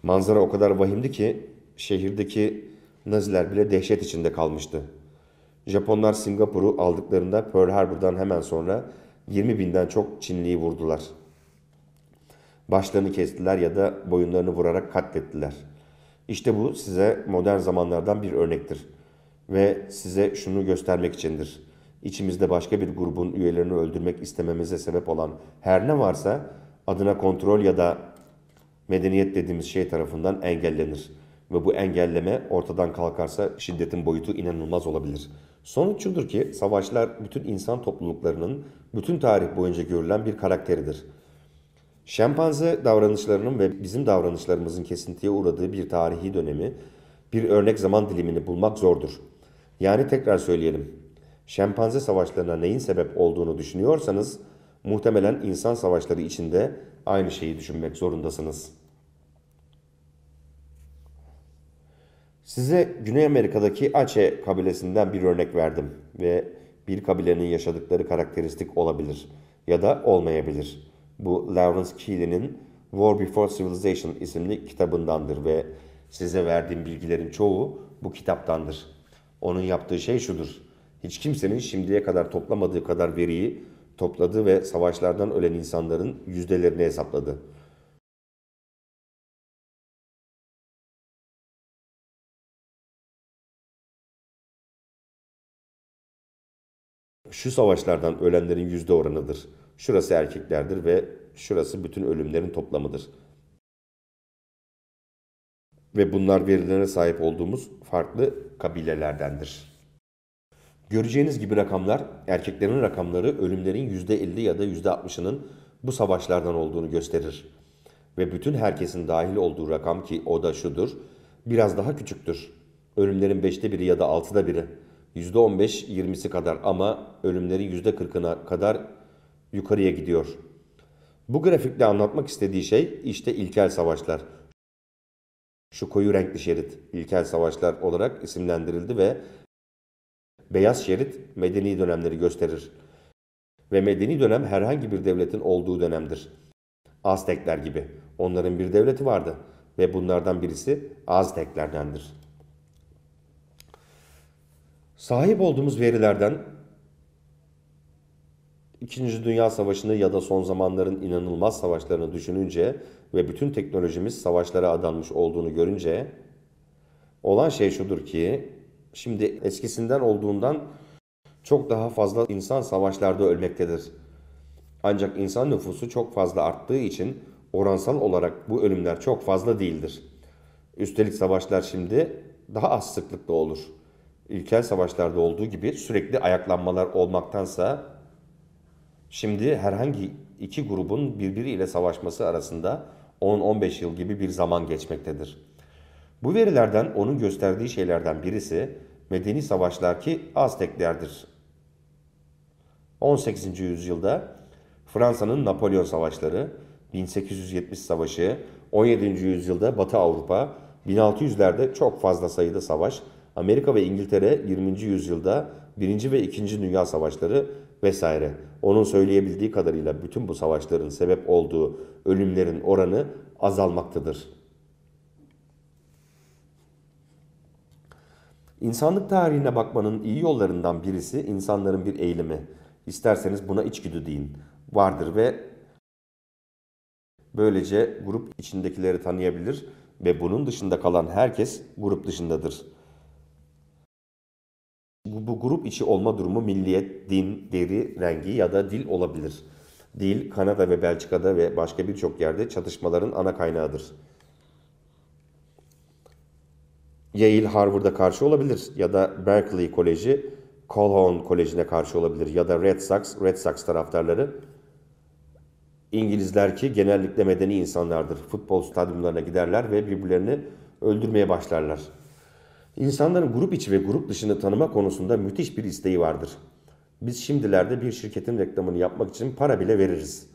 Manzara o kadar vahimdi ki şehirdeki Naziler bile dehşet içinde kalmıştı. Japonlar Singapur'u aldıklarında Pearl Harbor'dan hemen sonra 20 binden çok Çinliyi vurdular. Başlarını kestiler ya da boyunlarını vurarak katlettiler. İşte bu size modern zamanlardan bir örnektir. Ve size şunu göstermek içindir. İçimizde başka bir grubun üyelerini öldürmek istememize sebep olan her ne varsa adına kontrol ya da medeniyet dediğimiz şey tarafından engellenir ve bu engelleme ortadan kalkarsa şiddetin boyutu inanılmaz olabilir. Sonuç şudur ki savaşlar bütün insan topluluklarının bütün tarih boyunca görülen bir karakteridir. Şempanze davranışlarının ve bizim davranışlarımızın kesintiye uğradığı bir tarihi dönemi, bir örnek zaman dilimini bulmak zordur. Yani tekrar söyleyelim, şempanze savaşlarına neyin sebep olduğunu düşünüyorsanız, muhtemelen insan savaşları içinde aynı şeyi düşünmek zorundasınız.'' Size Güney Amerika'daki Aceh kabilesinden bir örnek verdim ve bir kabilenin yaşadıkları karakteristik olabilir ya da olmayabilir. Bu Lawrence Keeley'nin War Before Civilization isimli kitabındandır ve size verdiğim bilgilerin çoğu bu kitaptandır. Onun yaptığı şey şudur. Hiç kimsenin şimdiye kadar toplamadığı kadar veriyi topladı ve savaşlardan ölen insanların yüzdelerini hesapladı. şu savaşlardan ölenlerin yüzde oranıdır. Şurası erkeklerdir ve şurası bütün ölümlerin toplamıdır. Ve bunlar verilere sahip olduğumuz farklı kabilelerdendir. Göreceğiniz gibi rakamlar, erkeklerin rakamları ölümlerin %50 ya da %60'ının bu savaşlardan olduğunu gösterir. Ve bütün herkesin dahil olduğu rakam ki o da şudur, biraz daha küçüktür. Ölümlerin 5'te biri ya da 6'da biri. %15-20'si kadar ama ölümleri %40'ına kadar yukarıya gidiyor. Bu grafikle anlatmak istediği şey işte ilkel savaşlar. Şu koyu renkli şerit ilkel savaşlar olarak isimlendirildi ve beyaz şerit medeni dönemleri gösterir. Ve medeni dönem herhangi bir devletin olduğu dönemdir. Aztekler gibi. Onların bir devleti vardı ve bunlardan birisi Azteklerdendir. Sahip olduğumuz verilerden İkinci Dünya Savaşı'nı ya da son zamanların inanılmaz savaşlarını düşününce ve bütün teknolojimiz savaşlara adanmış olduğunu görünce olan şey şudur ki şimdi eskisinden olduğundan çok daha fazla insan savaşlarda ölmektedir. Ancak insan nüfusu çok fazla arttığı için oransal olarak bu ölümler çok fazla değildir. Üstelik savaşlar şimdi daha az sıklıkta olur ilkel savaşlarda olduğu gibi sürekli ayaklanmalar olmaktansa şimdi herhangi iki grubun birbiriyle savaşması arasında 10-15 yıl gibi bir zaman geçmektedir. Bu verilerden onun gösterdiği şeylerden birisi medeni savaşlar ki Azteklerdir. 18. yüzyılda Fransa'nın Napolyon savaşları, 1870 savaşı, 17. yüzyılda Batı Avrupa, 1600'lerde çok fazla sayıda savaş Amerika ve İngiltere 20. yüzyılda 1. ve 2. Dünya Savaşları vesaire. Onun söyleyebildiği kadarıyla bütün bu savaşların sebep olduğu ölümlerin oranı azalmaktadır. İnsanlık tarihine bakmanın iyi yollarından birisi insanların bir eğilimi. İsterseniz buna içgüdü deyin. Vardır ve böylece grup içindekileri tanıyabilir ve bunun dışında kalan herkes grup dışındadır.'' Bu, bu grup içi olma durumu milliyet, din, deri, rengi ya da dil olabilir. Dil, Kanada ve Belçika'da ve başka birçok yerde çatışmaların ana kaynağıdır. Yale, Harvard'a karşı olabilir ya da Berkeley Koleji, Colhoun Koleji'ne karşı olabilir ya da Red Sox, Red Sox taraftarları İngilizler ki genellikle medeni insanlardır. Futbol stadyumlarına giderler ve birbirlerini öldürmeye başlarlar. İnsanların grup içi ve grup dışını tanıma konusunda müthiş bir isteği vardır. Biz şimdilerde bir şirketin reklamını yapmak için para bile veririz.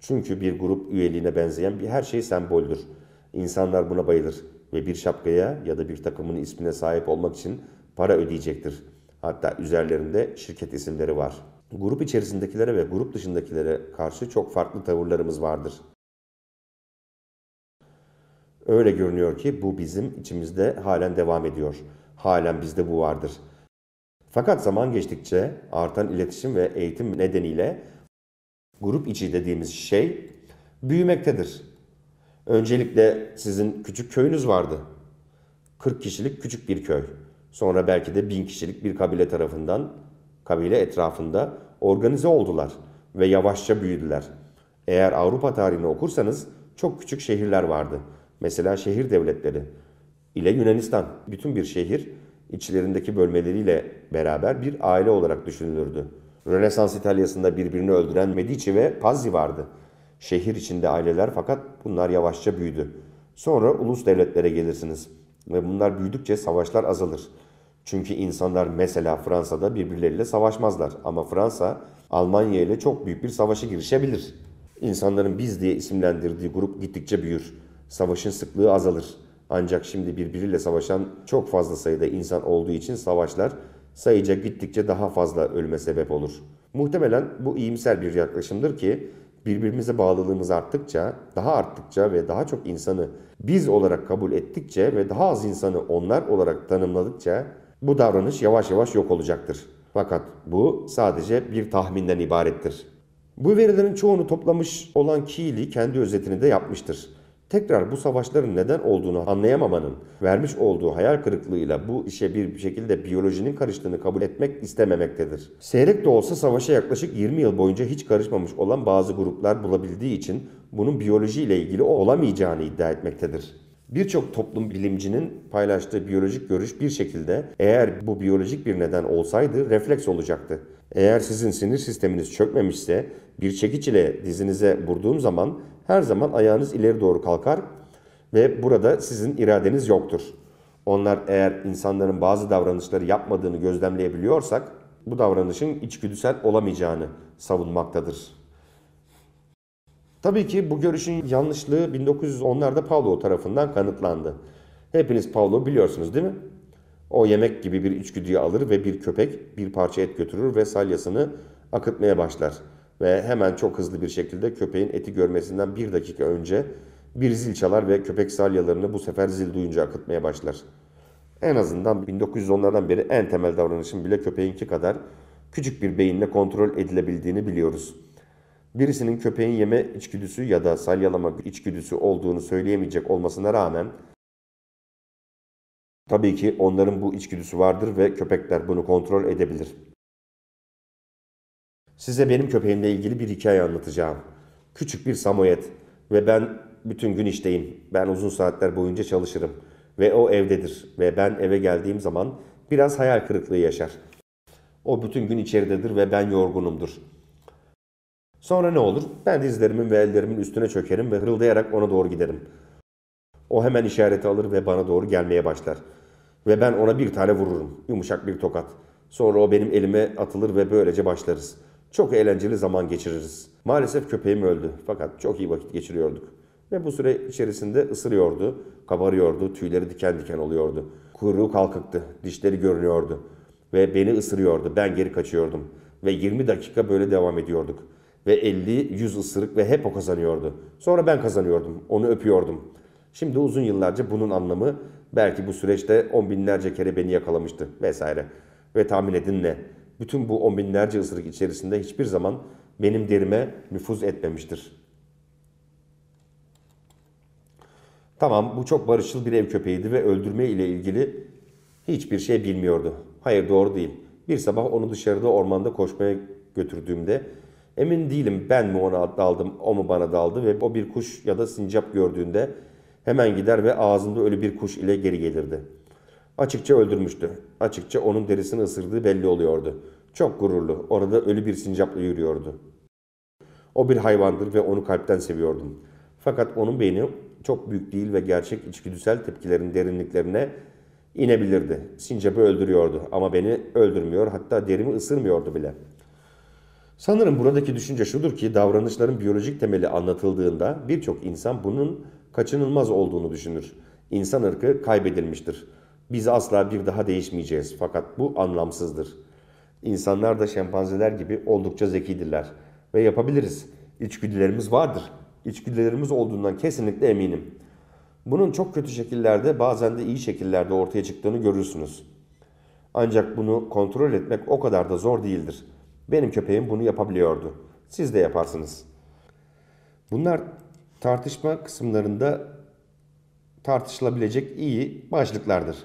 Çünkü bir grup üyeliğine benzeyen bir her şey semboldür. İnsanlar buna bayılır ve bir şapkaya ya da bir takımın ismine sahip olmak için para ödeyecektir. Hatta üzerlerinde şirket isimleri var. Grup içerisindekilere ve grup dışındakilere karşı çok farklı tavırlarımız vardır. Öyle görünüyor ki bu bizim içimizde halen devam ediyor. Halen bizde bu vardır. Fakat zaman geçtikçe artan iletişim ve eğitim nedeniyle grup içi dediğimiz şey büyümektedir. Öncelikle sizin küçük köyünüz vardı. 40 kişilik küçük bir köy. Sonra belki de 1000 kişilik bir kabile tarafından kabile etrafında organize oldular ve yavaşça büyüdüler. Eğer Avrupa tarihini okursanız çok küçük şehirler vardı. Mesela şehir devletleri ile Yunanistan. Bütün bir şehir içlerindeki bölmeleriyle beraber bir aile olarak düşünülürdü. Rönesans İtalya'sında birbirini öldüren Medici ve Pazzi vardı. Şehir içinde aileler fakat bunlar yavaşça büyüdü. Sonra ulus devletlere gelirsiniz ve bunlar büyüdükçe savaşlar azalır. Çünkü insanlar mesela Fransa'da birbirleriyle savaşmazlar ama Fransa Almanya ile çok büyük bir savaşa girişebilir. İnsanların biz diye isimlendirdiği grup gittikçe büyür savaşın sıklığı azalır. Ancak şimdi birbiriyle savaşan çok fazla sayıda insan olduğu için savaşlar sayıca gittikçe daha fazla ölüme sebep olur. Muhtemelen bu iyimser bir yaklaşımdır ki birbirimize bağlılığımız arttıkça, daha arttıkça ve daha çok insanı biz olarak kabul ettikçe ve daha az insanı onlar olarak tanımladıkça bu davranış yavaş yavaş yok olacaktır. Fakat bu sadece bir tahminden ibarettir. Bu verilerin çoğunu toplamış olan Keeley kendi özetini de yapmıştır tekrar bu savaşların neden olduğunu anlayamamanın vermiş olduğu hayal kırıklığıyla bu işe bir şekilde biyolojinin karıştığını kabul etmek istememektedir. Seyrek de olsa savaşa yaklaşık 20 yıl boyunca hiç karışmamış olan bazı gruplar bulabildiği için bunun biyolojiyle ilgili olamayacağını iddia etmektedir. Birçok toplum bilimcinin paylaştığı biyolojik görüş bir şekilde eğer bu biyolojik bir neden olsaydı refleks olacaktı. Eğer sizin sinir sisteminiz çökmemişse bir çekiç ile dizinize vurduğum zaman her zaman ayağınız ileri doğru kalkar ve burada sizin iradeniz yoktur. Onlar eğer insanların bazı davranışları yapmadığını gözlemleyebiliyorsak bu davranışın içgüdüsel olamayacağını savunmaktadır. Tabii ki bu görüşün yanlışlığı 1910'larda Paulo tarafından kanıtlandı. Hepiniz Paulo biliyorsunuz değil mi? O yemek gibi bir içgüdüyü alır ve bir köpek bir parça et götürür ve salyasını akıtmaya başlar ve hemen çok hızlı bir şekilde köpeğin eti görmesinden bir dakika önce bir zil çalar ve köpek salyalarını bu sefer zil duyunca akıtmaya başlar. En azından 1910'lardan beri en temel davranışın bile köpeğinki kadar küçük bir beyinle kontrol edilebildiğini biliyoruz. Birisinin köpeğin yeme içgüdüsü ya da salyalama içgüdüsü olduğunu söyleyemeyecek olmasına rağmen tabii ki onların bu içgüdüsü vardır ve köpekler bunu kontrol edebilir. Size benim köpeğimle ilgili bir hikaye anlatacağım. Küçük bir samoyed ve ben bütün gün işteyim. Ben uzun saatler boyunca çalışırım ve o evdedir ve ben eve geldiğim zaman biraz hayal kırıklığı yaşar. O bütün gün içeridedir ve ben yorgunumdur. Sonra ne olur? Ben dizlerimin ve ellerimin üstüne çökerim ve hırıldayarak ona doğru giderim. O hemen işareti alır ve bana doğru gelmeye başlar. Ve ben ona bir tane vururum. Yumuşak bir tokat. Sonra o benim elime atılır ve böylece başlarız.'' Çok eğlenceli zaman geçiririz. Maalesef köpeğim öldü fakat çok iyi vakit geçiriyorduk. Ve bu süre içerisinde ısırıyordu, kabarıyordu, tüyleri diken diken oluyordu. Kuyruğu kalkıktı, dişleri görünüyordu. Ve beni ısırıyordu, ben geri kaçıyordum. Ve 20 dakika böyle devam ediyorduk. Ve 50-100 ısırık ve hep o kazanıyordu. Sonra ben kazanıyordum, onu öpüyordum. Şimdi uzun yıllarca bunun anlamı belki bu süreçte on binlerce kere beni yakalamıştı vesaire. Ve tahmin edin ne? bütün bu on binlerce ısırık içerisinde hiçbir zaman benim derime nüfuz etmemiştir. Tamam bu çok barışçıl bir ev köpeğiydi ve öldürme ile ilgili hiçbir şey bilmiyordu. Hayır doğru değil. Bir sabah onu dışarıda ormanda koşmaya götürdüğümde emin değilim ben mi ona daldım o mu bana daldı ve o bir kuş ya da sincap gördüğünde hemen gider ve ağzında ölü bir kuş ile geri gelirdi.'' açıkça öldürmüştü. Açıkça onun derisini ısırdığı belli oluyordu. Çok gururlu, orada ölü bir sincapla yürüyordu. O bir hayvandır ve onu kalpten seviyordum. Fakat onun beyni çok büyük değil ve gerçek içgüdüsel tepkilerin derinliklerine inebilirdi. Sincap'ı öldürüyordu ama beni öldürmüyor hatta derimi ısırmıyordu bile. Sanırım buradaki düşünce şudur ki davranışların biyolojik temeli anlatıldığında birçok insan bunun kaçınılmaz olduğunu düşünür. İnsan ırkı kaybedilmiştir. Biz asla bir daha değişmeyeceğiz fakat bu anlamsızdır. İnsanlar da şempanzeler gibi oldukça zekidirler ve yapabiliriz. İçgüdülerimiz vardır. İçgüdülerimiz olduğundan kesinlikle eminim. Bunun çok kötü şekillerde bazen de iyi şekillerde ortaya çıktığını görürsünüz. Ancak bunu kontrol etmek o kadar da zor değildir. Benim köpeğim bunu yapabiliyordu. Siz de yaparsınız. Bunlar tartışma kısımlarında tartışılabilecek iyi başlıklardır.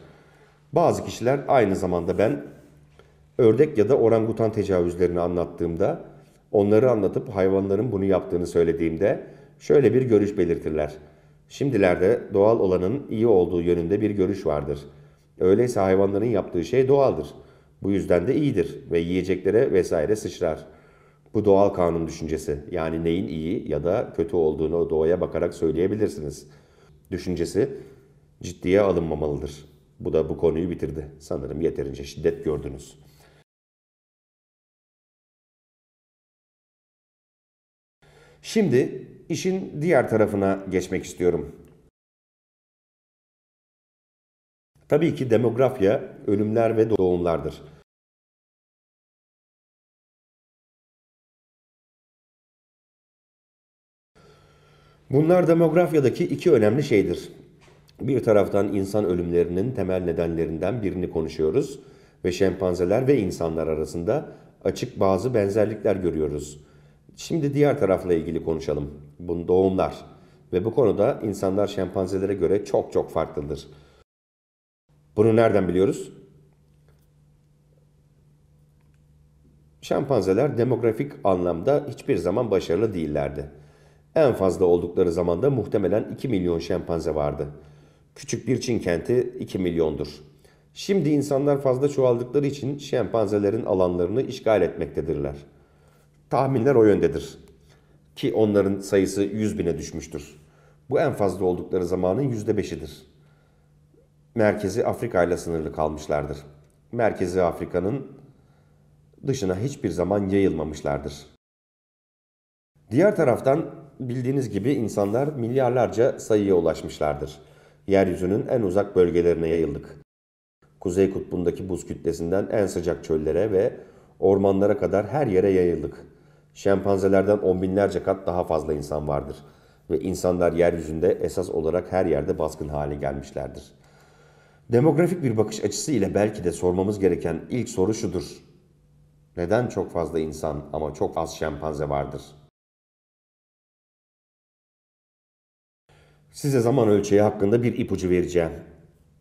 Bazı kişiler aynı zamanda ben ördek ya da orangutan tecavüzlerini anlattığımda, onları anlatıp hayvanların bunu yaptığını söylediğimde şöyle bir görüş belirtirler. Şimdilerde doğal olanın iyi olduğu yönünde bir görüş vardır. Öyleyse hayvanların yaptığı şey doğaldır. Bu yüzden de iyidir ve yiyeceklere vesaire sıçrar. Bu doğal kanun düşüncesi. Yani neyin iyi ya da kötü olduğunu doğaya bakarak söyleyebilirsiniz. Düşüncesi ciddiye alınmamalıdır.'' Bu da bu konuyu bitirdi. Sanırım yeterince şiddet gördünüz. Şimdi işin diğer tarafına geçmek istiyorum. Tabii ki demografya ölümler ve doğumlardır. Bunlar demografyadaki iki önemli şeydir. Bir taraftan insan ölümlerinin temel nedenlerinden birini konuşuyoruz ve şempanzeler ve insanlar arasında açık bazı benzerlikler görüyoruz. Şimdi diğer tarafla ilgili konuşalım. Bu doğumlar ve bu konuda insanlar şempanzelere göre çok çok farklıdır. Bunu nereden biliyoruz? Şempanzeler demografik anlamda hiçbir zaman başarılı değillerdi. En fazla oldukları zamanda muhtemelen 2 milyon şempanze vardı. Küçük bir Çin kenti 2 milyondur. Şimdi insanlar fazla çoğaldıkları için şempanzelerin alanlarını işgal etmektedirler. Tahminler o yöndedir. Ki onların sayısı 100 bine düşmüştür. Bu en fazla oldukları zamanın %5'idir. Merkezi Afrika ile sınırlı kalmışlardır. Merkezi Afrika'nın dışına hiçbir zaman yayılmamışlardır. Diğer taraftan bildiğiniz gibi insanlar milyarlarca sayıya ulaşmışlardır yeryüzünün en uzak bölgelerine yayıldık. Kuzey kutbundaki buz kütlesinden en sıcak çöllere ve ormanlara kadar her yere yayıldık. Şempanzelerden on binlerce kat daha fazla insan vardır ve insanlar yeryüzünde esas olarak her yerde baskın hale gelmişlerdir. Demografik bir bakış açısı ile belki de sormamız gereken ilk soru şudur. Neden çok fazla insan ama çok az şempanze vardır?'' Size zaman ölçeği hakkında bir ipucu vereceğim.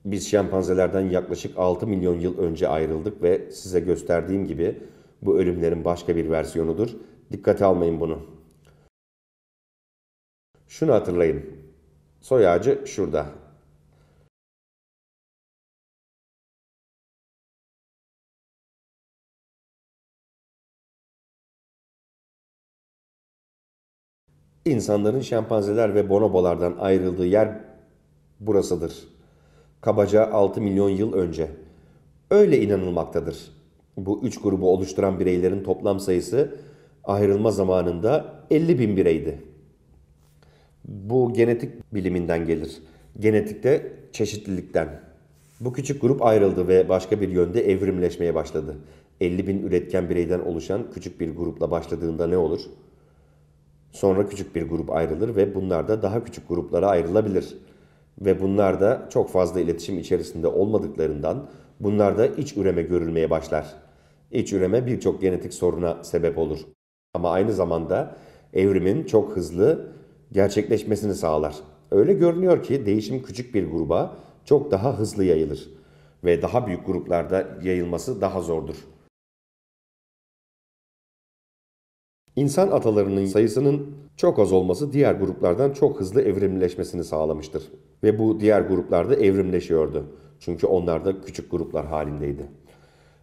Biz şempanzelerden yaklaşık 6 milyon yıl önce ayrıldık ve size gösterdiğim gibi bu ölümlerin başka bir versiyonudur. Dikkate almayın bunu. Şunu hatırlayın. Soy ağacı şurada. İnsanların şempanzeler ve bonobolardan ayrıldığı yer burasıdır. Kabaca 6 milyon yıl önce. Öyle inanılmaktadır. Bu üç grubu oluşturan bireylerin toplam sayısı ayrılma zamanında 50 bin bireydi. Bu genetik biliminden gelir. Genetikte çeşitlilikten. Bu küçük grup ayrıldı ve başka bir yönde evrimleşmeye başladı. 50 bin üretken bireyden oluşan küçük bir grupla başladığında ne olur? Sonra küçük bir grup ayrılır ve bunlar da daha küçük gruplara ayrılabilir. Ve bunlar da çok fazla iletişim içerisinde olmadıklarından bunlar da iç üreme görülmeye başlar. İç üreme birçok genetik soruna sebep olur. Ama aynı zamanda evrimin çok hızlı gerçekleşmesini sağlar. Öyle görünüyor ki değişim küçük bir gruba çok daha hızlı yayılır ve daha büyük gruplarda yayılması daha zordur. İnsan atalarının sayısının çok az olması diğer gruplardan çok hızlı evrimleşmesini sağlamıştır. Ve bu diğer gruplarda evrimleşiyordu. Çünkü onlar da küçük gruplar halindeydi.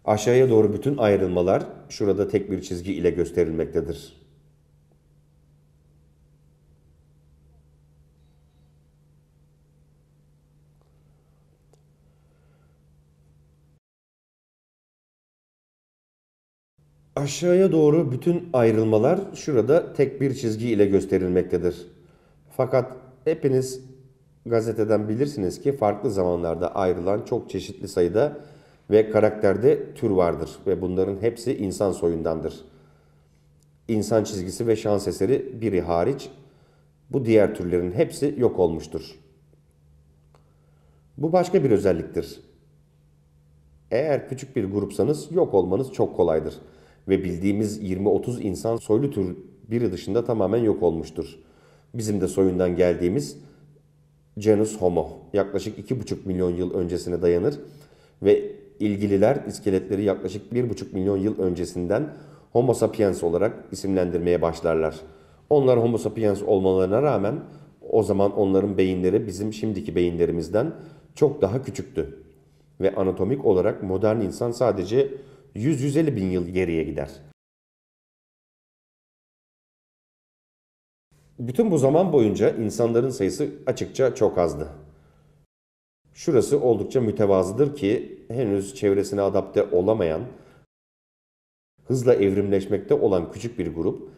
Aşağıya doğru bütün ayrılmalar şurada tek bir çizgi ile gösterilmektedir. Aşağıya doğru bütün ayrılmalar şurada tek bir çizgi ile gösterilmektedir. Fakat hepiniz gazeteden bilirsiniz ki farklı zamanlarda ayrılan çok çeşitli sayıda ve karakterde tür vardır ve bunların hepsi insan soyundandır. İnsan çizgisi ve şans eseri biri hariç bu diğer türlerin hepsi yok olmuştur. Bu başka bir özelliktir. Eğer küçük bir grupsanız yok olmanız çok kolaydır ve bildiğimiz 20-30 insan soylu tür biri dışında tamamen yok olmuştur. Bizim de soyundan geldiğimiz genus Homo yaklaşık 2,5 milyon yıl öncesine dayanır ve ilgililer iskeletleri yaklaşık 1,5 milyon yıl öncesinden Homo sapiens olarak isimlendirmeye başlarlar. Onlar Homo sapiens olmalarına rağmen o zaman onların beyinleri bizim şimdiki beyinlerimizden çok daha küçüktü. Ve anatomik olarak modern insan sadece 100-150 bin yıl geriye gider. Bütün bu zaman boyunca insanların sayısı açıkça çok azdı. Şurası oldukça mütevazıdır ki henüz çevresine adapte olamayan, hızla evrimleşmekte olan küçük bir grup,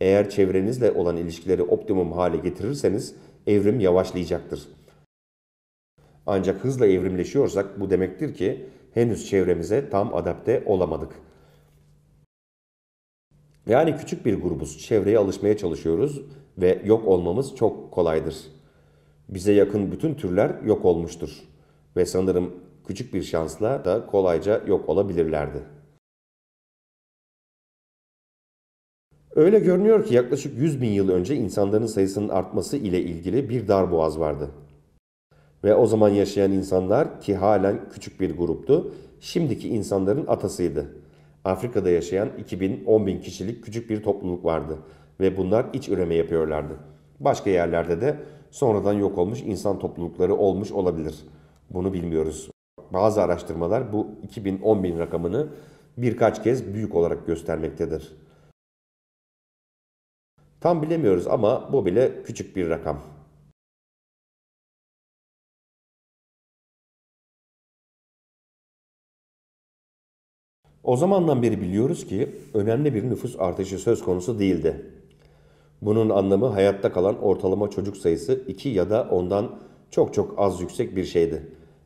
eğer çevrenizle olan ilişkileri optimum hale getirirseniz evrim yavaşlayacaktır. Ancak hızla evrimleşiyorsak bu demektir ki henüz çevremize tam adapte olamadık. Yani küçük bir grubuz, çevreye alışmaya çalışıyoruz ve yok olmamız çok kolaydır. Bize yakın bütün türler yok olmuştur ve sanırım küçük bir şansla da kolayca yok olabilirlerdi. Öyle görünüyor ki yaklaşık 100 bin yıl önce insanların sayısının artması ile ilgili bir darboğaz vardı. Ve o zaman yaşayan insanlar ki halen küçük bir gruptu, şimdiki insanların atasıydı. Afrika'da yaşayan 2000-10 bin kişilik küçük bir topluluk vardı ve bunlar iç üreme yapıyorlardı. Başka yerlerde de sonradan yok olmuş insan toplulukları olmuş olabilir. Bunu bilmiyoruz. Bazı araştırmalar bu 2010 bin rakamını birkaç kez büyük olarak göstermektedir. Tam bilemiyoruz ama bu bile küçük bir rakam. O zamandan beri biliyoruz ki önemli bir nüfus artışı söz konusu değildi. Bunun anlamı hayatta kalan ortalama çocuk sayısı 2 ya da ondan çok çok az yüksek bir şeydi.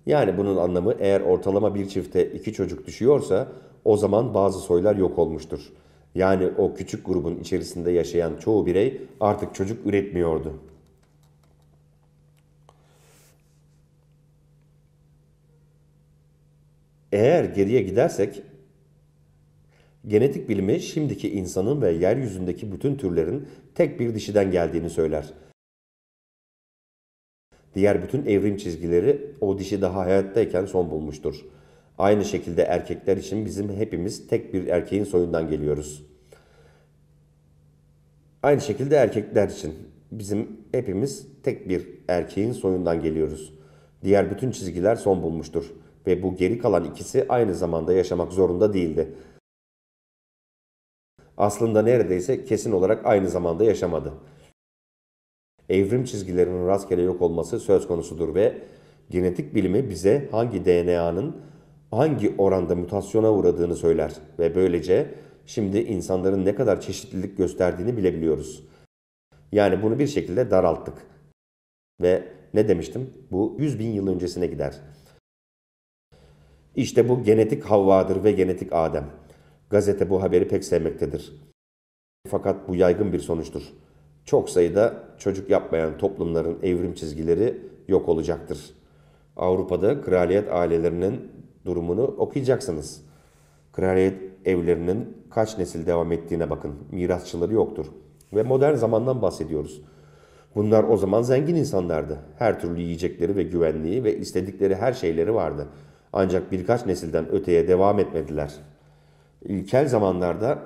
Yani bunun anlamı eğer ortalama bir çifte 2 çocuk düşüyorsa o zaman bazı soylar yok olmuştur. Yani o küçük grubun içerisinde yaşayan çoğu birey artık çocuk üretmiyordu. Eğer geriye gidersek Genetik bilimi şimdiki insanın ve yeryüzündeki bütün türlerin tek bir dişiden geldiğini söyler. Diğer bütün evrim çizgileri o dişi daha hayattayken son bulmuştur. Aynı şekilde erkekler için bizim hepimiz tek bir erkeğin soyundan geliyoruz. Aynı şekilde erkekler için bizim hepimiz tek bir erkeğin soyundan geliyoruz. Diğer bütün çizgiler son bulmuştur ve bu geri kalan ikisi aynı zamanda yaşamak zorunda değildi aslında neredeyse kesin olarak aynı zamanda yaşamadı. Evrim çizgilerinin rastgele yok olması söz konusudur ve genetik bilimi bize hangi DNA'nın hangi oranda mutasyona uğradığını söyler ve böylece şimdi insanların ne kadar çeşitlilik gösterdiğini bilebiliyoruz. Yani bunu bir şekilde daralttık. Ve ne demiştim? Bu 100 bin yıl öncesine gider. İşte bu genetik Havva'dır ve genetik Adem. Gazete bu haberi pek sevmektedir. Fakat bu yaygın bir sonuçtur. Çok sayıda çocuk yapmayan toplumların evrim çizgileri yok olacaktır. Avrupa'da kraliyet ailelerinin durumunu okuyacaksınız. Kraliyet evlerinin kaç nesil devam ettiğine bakın. Mirasçıları yoktur. Ve modern zamandan bahsediyoruz. Bunlar o zaman zengin insanlardı. Her türlü yiyecekleri ve güvenliği ve istedikleri her şeyleri vardı. Ancak birkaç nesilden öteye devam etmediler.'' ilkel zamanlarda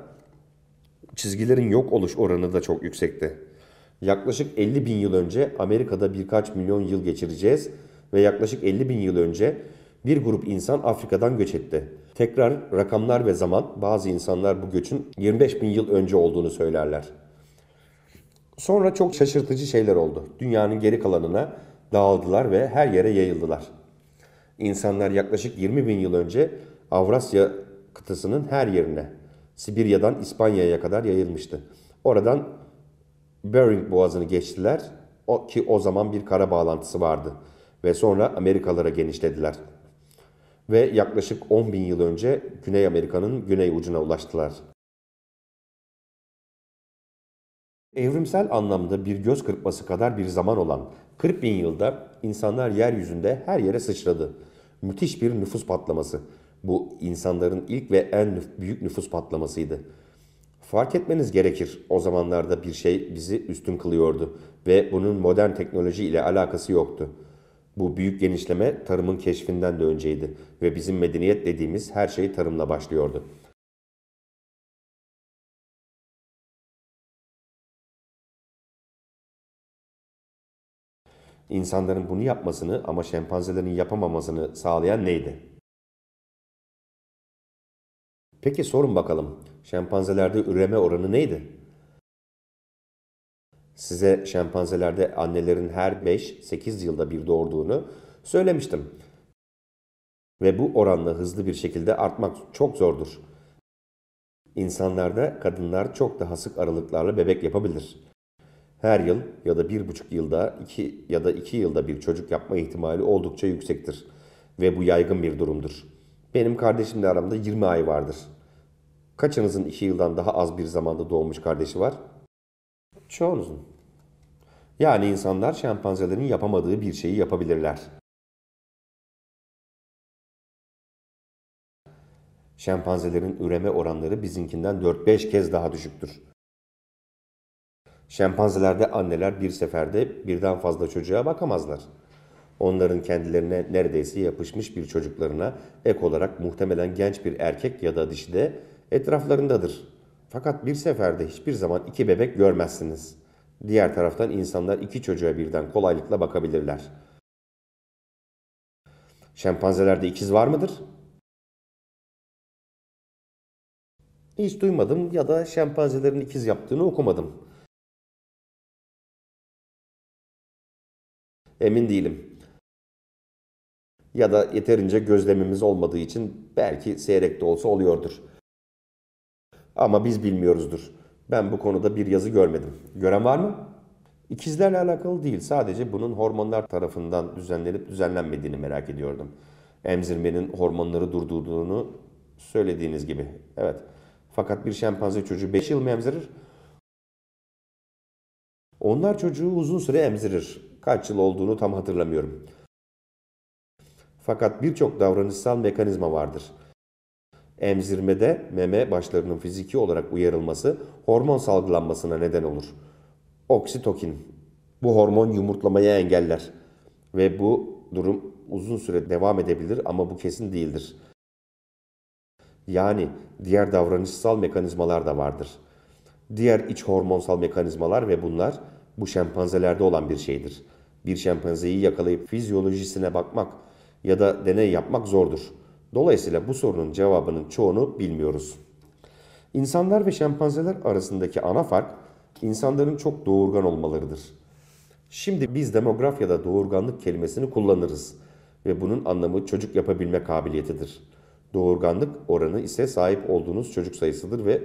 çizgilerin yok oluş oranı da çok yüksekti. Yaklaşık 50 bin yıl önce Amerika'da birkaç milyon yıl geçireceğiz ve yaklaşık 50 bin yıl önce bir grup insan Afrika'dan göç etti. Tekrar rakamlar ve zaman bazı insanlar bu göçün 25 bin yıl önce olduğunu söylerler. Sonra çok şaşırtıcı şeyler oldu. Dünyanın geri kalanına dağıldılar ve her yere yayıldılar. İnsanlar yaklaşık 20 bin yıl önce Avrasya kıtasının her yerine Sibirya'dan İspanya'ya kadar yayılmıştı. Oradan Bering Boğazı'nı geçtiler o, ki o zaman bir kara bağlantısı vardı ve sonra Amerikalara genişlediler. Ve yaklaşık 10 bin yıl önce Güney Amerika'nın güney ucuna ulaştılar. Evrimsel anlamda bir göz kırpması kadar bir zaman olan 40 bin yılda insanlar yeryüzünde her yere sıçradı. Müthiş bir nüfus patlaması. Bu insanların ilk ve en büyük nüfus patlamasıydı. Fark etmeniz gerekir. O zamanlarda bir şey bizi üstün kılıyordu ve bunun modern teknoloji ile alakası yoktu. Bu büyük genişleme tarımın keşfinden de önceydi ve bizim medeniyet dediğimiz her şey tarımla başlıyordu. İnsanların bunu yapmasını ama şempanzelerin yapamamasını sağlayan neydi? Peki sorun bakalım. Şempanzelerde üreme oranı neydi? Size şempanzelerde annelerin her 5-8 yılda bir doğurduğunu söylemiştim. Ve bu oranla hızlı bir şekilde artmak çok zordur. İnsanlarda kadınlar çok daha sık aralıklarla bebek yapabilir. Her yıl ya da bir buçuk yılda iki ya da iki yılda bir çocuk yapma ihtimali oldukça yüksektir ve bu yaygın bir durumdur. Benim kardeşimle aramda 20 ay vardır. Kaçınızın 2 yıldan daha az bir zamanda doğmuş kardeşi var? Çoğunuzun. Yani insanlar şempanzelerin yapamadığı bir şeyi yapabilirler. Şempanzelerin üreme oranları bizinkinden 4-5 kez daha düşüktür. Şempanzelerde anneler bir seferde birden fazla çocuğa bakamazlar onların kendilerine neredeyse yapışmış bir çocuklarına ek olarak muhtemelen genç bir erkek ya da dişi de etraflarındadır. Fakat bir seferde hiçbir zaman iki bebek görmezsiniz. Diğer taraftan insanlar iki çocuğa birden kolaylıkla bakabilirler. Şempanzelerde ikiz var mıdır? Hiç duymadım ya da şempanzelerin ikiz yaptığını okumadım. Emin değilim ya da yeterince gözlemimiz olmadığı için belki seyrek de olsa oluyordur. Ama biz bilmiyoruzdur. Ben bu konuda bir yazı görmedim. Gören var mı? İkizlerle alakalı değil. Sadece bunun hormonlar tarafından düzenlenip düzenlenmediğini merak ediyordum. Emzirmenin hormonları durdurduğunu söylediğiniz gibi. Evet. Fakat bir şempanze çocuğu 5 yıl mı emzirir? Onlar çocuğu uzun süre emzirir. Kaç yıl olduğunu tam hatırlamıyorum. Fakat birçok davranışsal mekanizma vardır. Emzirmede meme başlarının fiziki olarak uyarılması hormon salgılanmasına neden olur. Oksitokin. Bu hormon yumurtlamayı engeller ve bu durum uzun süre devam edebilir ama bu kesin değildir. Yani diğer davranışsal mekanizmalar da vardır. Diğer iç hormonsal mekanizmalar ve bunlar bu şempanzelerde olan bir şeydir. Bir şempanzeyi yakalayıp fizyolojisine bakmak ya da deney yapmak zordur. Dolayısıyla bu sorunun cevabının çoğunu bilmiyoruz. İnsanlar ve şempanzeler arasındaki ana fark insanların çok doğurgan olmalarıdır. Şimdi biz demografyada doğurganlık kelimesini kullanırız ve bunun anlamı çocuk yapabilme kabiliyetidir. Doğurganlık oranı ise sahip olduğunuz çocuk sayısıdır ve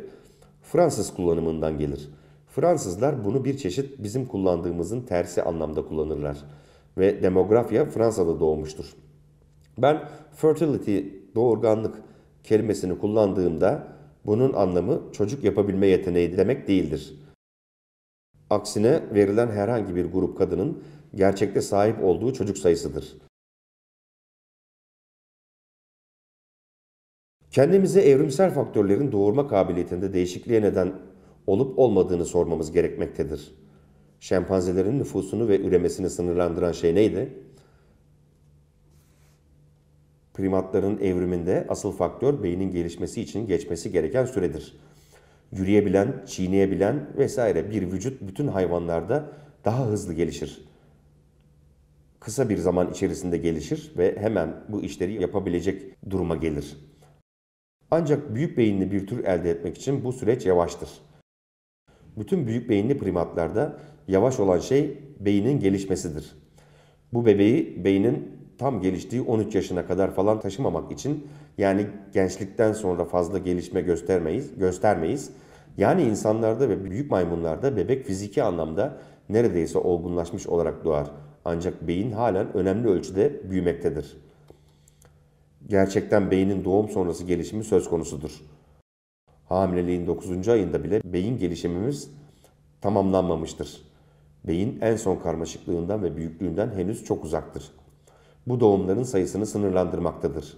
Fransız kullanımından gelir. Fransızlar bunu bir çeşit bizim kullandığımızın tersi anlamda kullanırlar ve demografya Fransa'da doğmuştur. Ben fertility, doğurganlık kelimesini kullandığımda bunun anlamı çocuk yapabilme yeteneği demek değildir. Aksine verilen herhangi bir grup kadının gerçekte sahip olduğu çocuk sayısıdır. Kendimize evrimsel faktörlerin doğurma kabiliyetinde değişikliğe neden olup olmadığını sormamız gerekmektedir. Şempanzelerin nüfusunu ve üremesini sınırlandıran şey neydi? Primatların evriminde asıl faktör beynin gelişmesi için geçmesi gereken süredir. Yürüyebilen, çiğneyebilen vesaire bir vücut bütün hayvanlarda daha hızlı gelişir. Kısa bir zaman içerisinde gelişir ve hemen bu işleri yapabilecek duruma gelir. Ancak büyük beyinli bir tür elde etmek için bu süreç yavaştır. Bütün büyük beyinli primatlarda yavaş olan şey beynin gelişmesidir. Bu bebeği beynin tam geliştiği 13 yaşına kadar falan taşımamak için yani gençlikten sonra fazla gelişme göstermeyiz, göstermeyiz. Yani insanlarda ve büyük maymunlarda bebek fiziki anlamda neredeyse olgunlaşmış olarak doğar. Ancak beyin halen önemli ölçüde büyümektedir. Gerçekten beynin doğum sonrası gelişimi söz konusudur. Hamileliğin 9. ayında bile beyin gelişimimiz tamamlanmamıştır. Beyin en son karmaşıklığından ve büyüklüğünden henüz çok uzaktır bu doğumların sayısını sınırlandırmaktadır.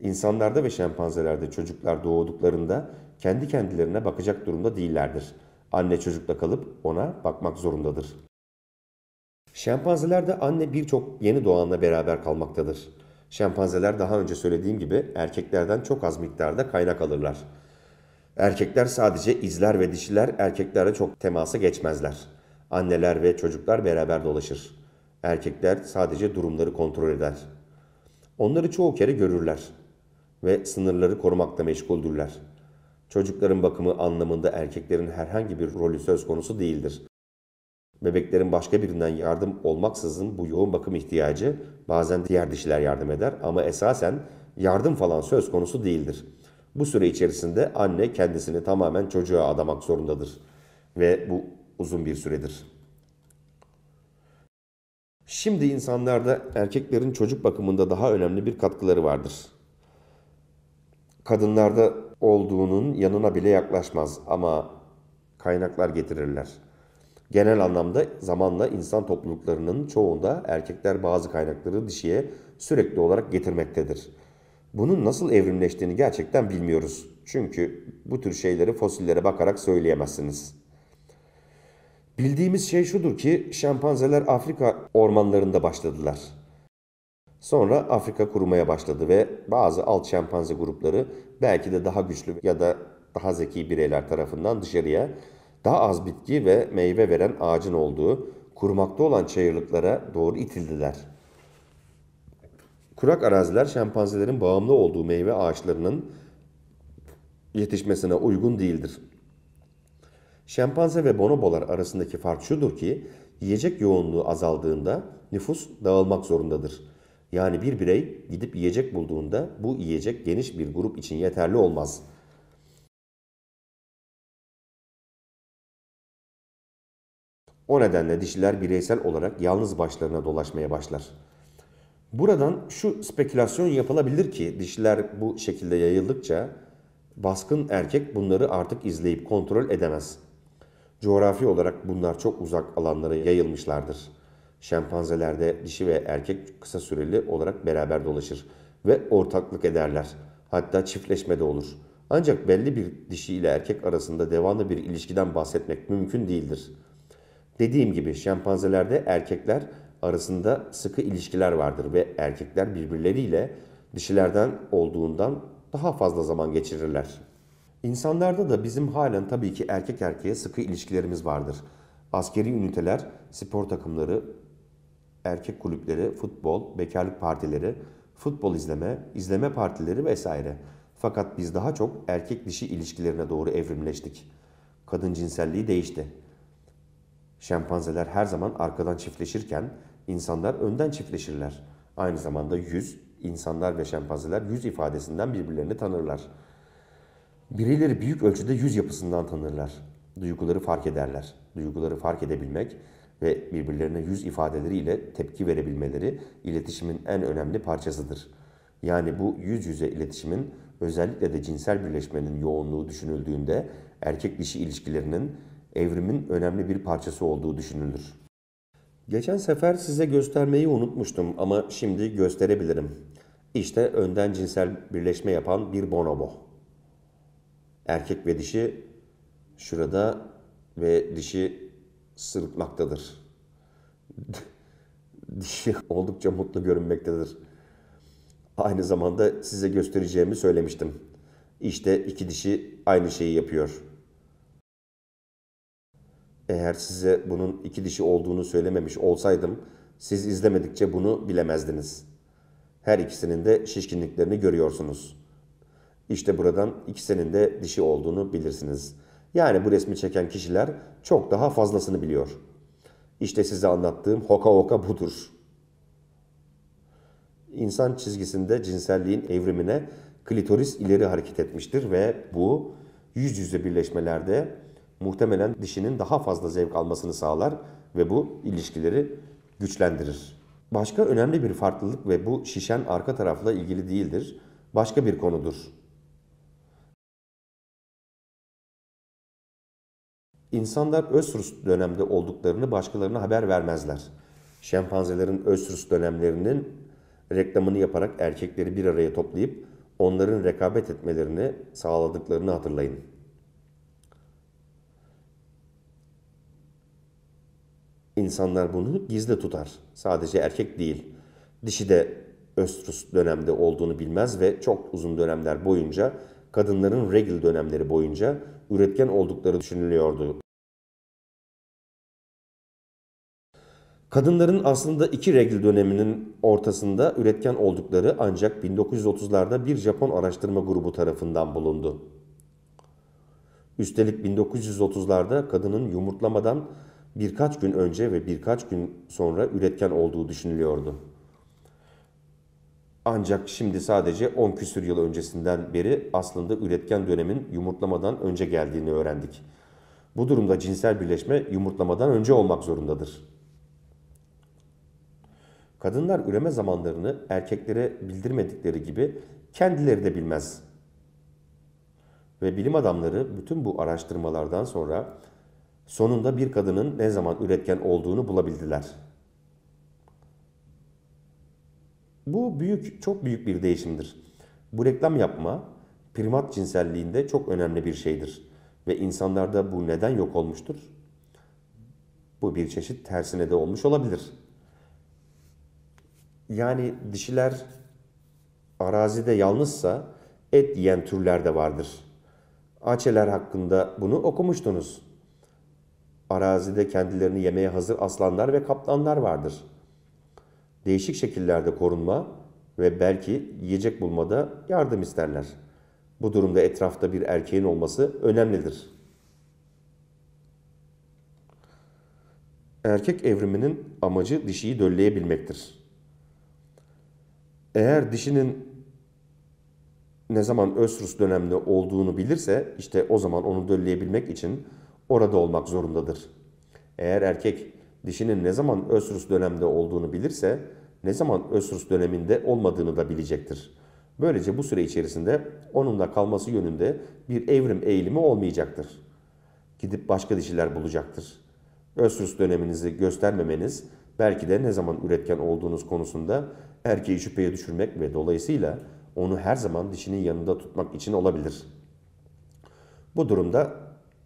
İnsanlarda ve şempanzelerde çocuklar doğduklarında kendi kendilerine bakacak durumda değillerdir. Anne çocukla kalıp ona bakmak zorundadır. Şempanzelerde anne birçok yeni doğanla beraber kalmaktadır. Şempanzeler daha önce söylediğim gibi erkeklerden çok az miktarda kaynak alırlar. Erkekler sadece izler ve dişiler erkeklerle çok temasa geçmezler. Anneler ve çocuklar beraber dolaşır. Erkekler sadece durumları kontrol eder. Onları çoğu kere görürler ve sınırları korumakla meşguldürler. Çocukların bakımı anlamında erkeklerin herhangi bir rolü söz konusu değildir. Bebeklerin başka birinden yardım olmaksızın bu yoğun bakım ihtiyacı bazen diğer dişiler yardım eder ama esasen yardım falan söz konusu değildir. Bu süre içerisinde anne kendisini tamamen çocuğa adamak zorundadır ve bu uzun bir süredir. Şimdi insanlarda erkeklerin çocuk bakımında daha önemli bir katkıları vardır. Kadınlarda olduğunun yanına bile yaklaşmaz ama kaynaklar getirirler. Genel anlamda zamanla insan topluluklarının çoğunda erkekler bazı kaynakları dişiye sürekli olarak getirmektedir. Bunun nasıl evrimleştiğini gerçekten bilmiyoruz. Çünkü bu tür şeyleri fosillere bakarak söyleyemezsiniz.'' Bildiğimiz şey şudur ki şempanzeler Afrika ormanlarında başladılar. Sonra Afrika kurumaya başladı ve bazı alt şempanze grupları belki de daha güçlü ya da daha zeki bireyler tarafından dışarıya daha az bitki ve meyve veren ağacın olduğu kurumakta olan çayırlıklara doğru itildiler. Kurak araziler şempanzelerin bağımlı olduğu meyve ağaçlarının yetişmesine uygun değildir. Şempanze ve bonobolar arasındaki fark şudur ki yiyecek yoğunluğu azaldığında nüfus dağılmak zorundadır. Yani bir birey gidip yiyecek bulduğunda bu yiyecek geniş bir grup için yeterli olmaz. O nedenle dişiler bireysel olarak yalnız başlarına dolaşmaya başlar. Buradan şu spekülasyon yapılabilir ki dişiler bu şekilde yayıldıkça baskın erkek bunları artık izleyip kontrol edemez. Coğrafi olarak bunlar çok uzak alanlara yayılmışlardır. Şempanzelerde dişi ve erkek kısa süreli olarak beraber dolaşır ve ortaklık ederler. Hatta çiftleşme de olur. Ancak belli bir dişi ile erkek arasında devamlı bir ilişkiden bahsetmek mümkün değildir. Dediğim gibi şempanzelerde erkekler arasında sıkı ilişkiler vardır ve erkekler birbirleriyle dişilerden olduğundan daha fazla zaman geçirirler. İnsanlarda da bizim halen tabii ki erkek erkeğe sıkı ilişkilerimiz vardır. Askeri üniteler, spor takımları, erkek kulüpleri, futbol, bekarlık partileri, futbol izleme, izleme partileri vesaire. Fakat biz daha çok erkek dişi ilişkilerine doğru evrimleştik. Kadın cinselliği değişti. Şempanzeler her zaman arkadan çiftleşirken insanlar önden çiftleşirler. Aynı zamanda yüz, insanlar ve şempanzeler yüz ifadesinden birbirlerini tanırlar.'' Bireyleri büyük ölçüde yüz yapısından tanırlar. Duyguları fark ederler. Duyguları fark edebilmek ve birbirlerine yüz ifadeleriyle tepki verebilmeleri iletişimin en önemli parçasıdır. Yani bu yüz yüze iletişimin özellikle de cinsel birleşmenin yoğunluğu düşünüldüğünde erkek dişi ilişkilerinin evrimin önemli bir parçası olduğu düşünülür. Geçen sefer size göstermeyi unutmuştum ama şimdi gösterebilirim. İşte önden cinsel birleşme yapan bir bonobo erkek ve dişi şurada ve dişi sırıtmaktadır. dişi oldukça mutlu görünmektedir. Aynı zamanda size göstereceğimi söylemiştim. İşte iki dişi aynı şeyi yapıyor. Eğer size bunun iki dişi olduğunu söylememiş olsaydım, siz izlemedikçe bunu bilemezdiniz. Her ikisinin de şişkinliklerini görüyorsunuz.'' İşte buradan ikisinin de dişi olduğunu bilirsiniz. Yani bu resmi çeken kişiler çok daha fazlasını biliyor. İşte size anlattığım hoka hoka budur. İnsan çizgisinde cinselliğin evrimine klitoris ileri hareket etmiştir ve bu yüz yüze birleşmelerde muhtemelen dişinin daha fazla zevk almasını sağlar ve bu ilişkileri güçlendirir. Başka önemli bir farklılık ve bu şişen arka tarafla ilgili değildir. Başka bir konudur. İnsanlar Östrus dönemde olduklarını başkalarına haber vermezler. Şempanzelerin Östrus dönemlerinin reklamını yaparak erkekleri bir araya toplayıp onların rekabet etmelerini sağladıklarını hatırlayın. İnsanlar bunu gizli tutar. Sadece erkek değil. Dişi de Östrus dönemde olduğunu bilmez ve çok uzun dönemler boyunca kadınların regl dönemleri boyunca üretken oldukları düşünülüyordu. Kadınların aslında iki regl döneminin ortasında üretken oldukları ancak 1930'larda bir Japon araştırma grubu tarafından bulundu. Üstelik 1930'larda kadının yumurtlamadan birkaç gün önce ve birkaç gün sonra üretken olduğu düşünülüyordu. Ancak şimdi sadece 10 küsür yıl öncesinden beri aslında üretken dönemin yumurtlamadan önce geldiğini öğrendik. Bu durumda cinsel birleşme yumurtlamadan önce olmak zorundadır. Kadınlar üreme zamanlarını erkeklere bildirmedikleri gibi kendileri de bilmez. Ve bilim adamları bütün bu araştırmalardan sonra sonunda bir kadının ne zaman üretken olduğunu bulabildiler. Bu büyük, çok büyük bir değişimdir. Bu reklam yapma primat cinselliğinde çok önemli bir şeydir ve insanlarda bu neden yok olmuştur? Bu bir çeşit tersine de olmuş olabilir. Yani dişiler arazide yalnızsa et yiyen türler de vardır. Açeler hakkında bunu okumuştunuz. Arazide kendilerini yemeye hazır aslanlar ve kaplanlar vardır.'' değişik şekillerde korunma ve belki yiyecek bulmada yardım isterler. Bu durumda etrafta bir erkeğin olması önemlidir. Erkek evriminin amacı dişiyi dölleyebilmektir. Eğer dişinin ne zaman östrus dönemli olduğunu bilirse işte o zaman onu dölleyebilmek için orada olmak zorundadır. Eğer erkek dişinin ne zaman ösrüs dönemde olduğunu bilirse ne zaman ösrüs döneminde olmadığını da bilecektir. Böylece bu süre içerisinde onunla kalması yönünde bir evrim eğilimi olmayacaktır. Gidip başka dişiler bulacaktır. Ösrüs döneminizi göstermemeniz belki de ne zaman üretken olduğunuz konusunda erkeği şüpheye düşürmek ve dolayısıyla onu her zaman dişinin yanında tutmak için olabilir. Bu durumda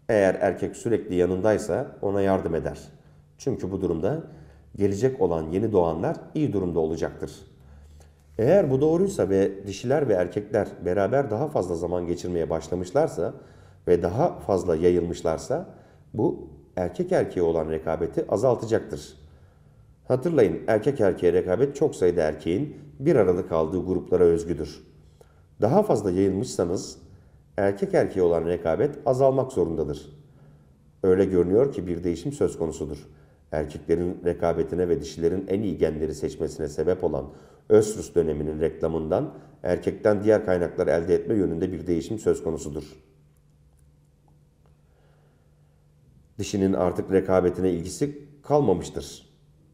eğer erkek sürekli yanındaysa ona yardım eder.'' Çünkü bu durumda gelecek olan yeni doğanlar iyi durumda olacaktır. Eğer bu doğruysa ve dişiler ve erkekler beraber daha fazla zaman geçirmeye başlamışlarsa ve daha fazla yayılmışlarsa bu erkek erkeğe olan rekabeti azaltacaktır. Hatırlayın erkek erkeğe rekabet çok sayıda erkeğin bir arada kaldığı gruplara özgüdür. Daha fazla yayılmışsanız erkek erkeğe olan rekabet azalmak zorundadır. Öyle görünüyor ki bir değişim söz konusudur erkeklerin rekabetine ve dişilerin en iyi genleri seçmesine sebep olan Östrus döneminin reklamından erkekten diğer kaynaklar elde etme yönünde bir değişim söz konusudur. Dişinin artık rekabetine ilgisi kalmamıştır.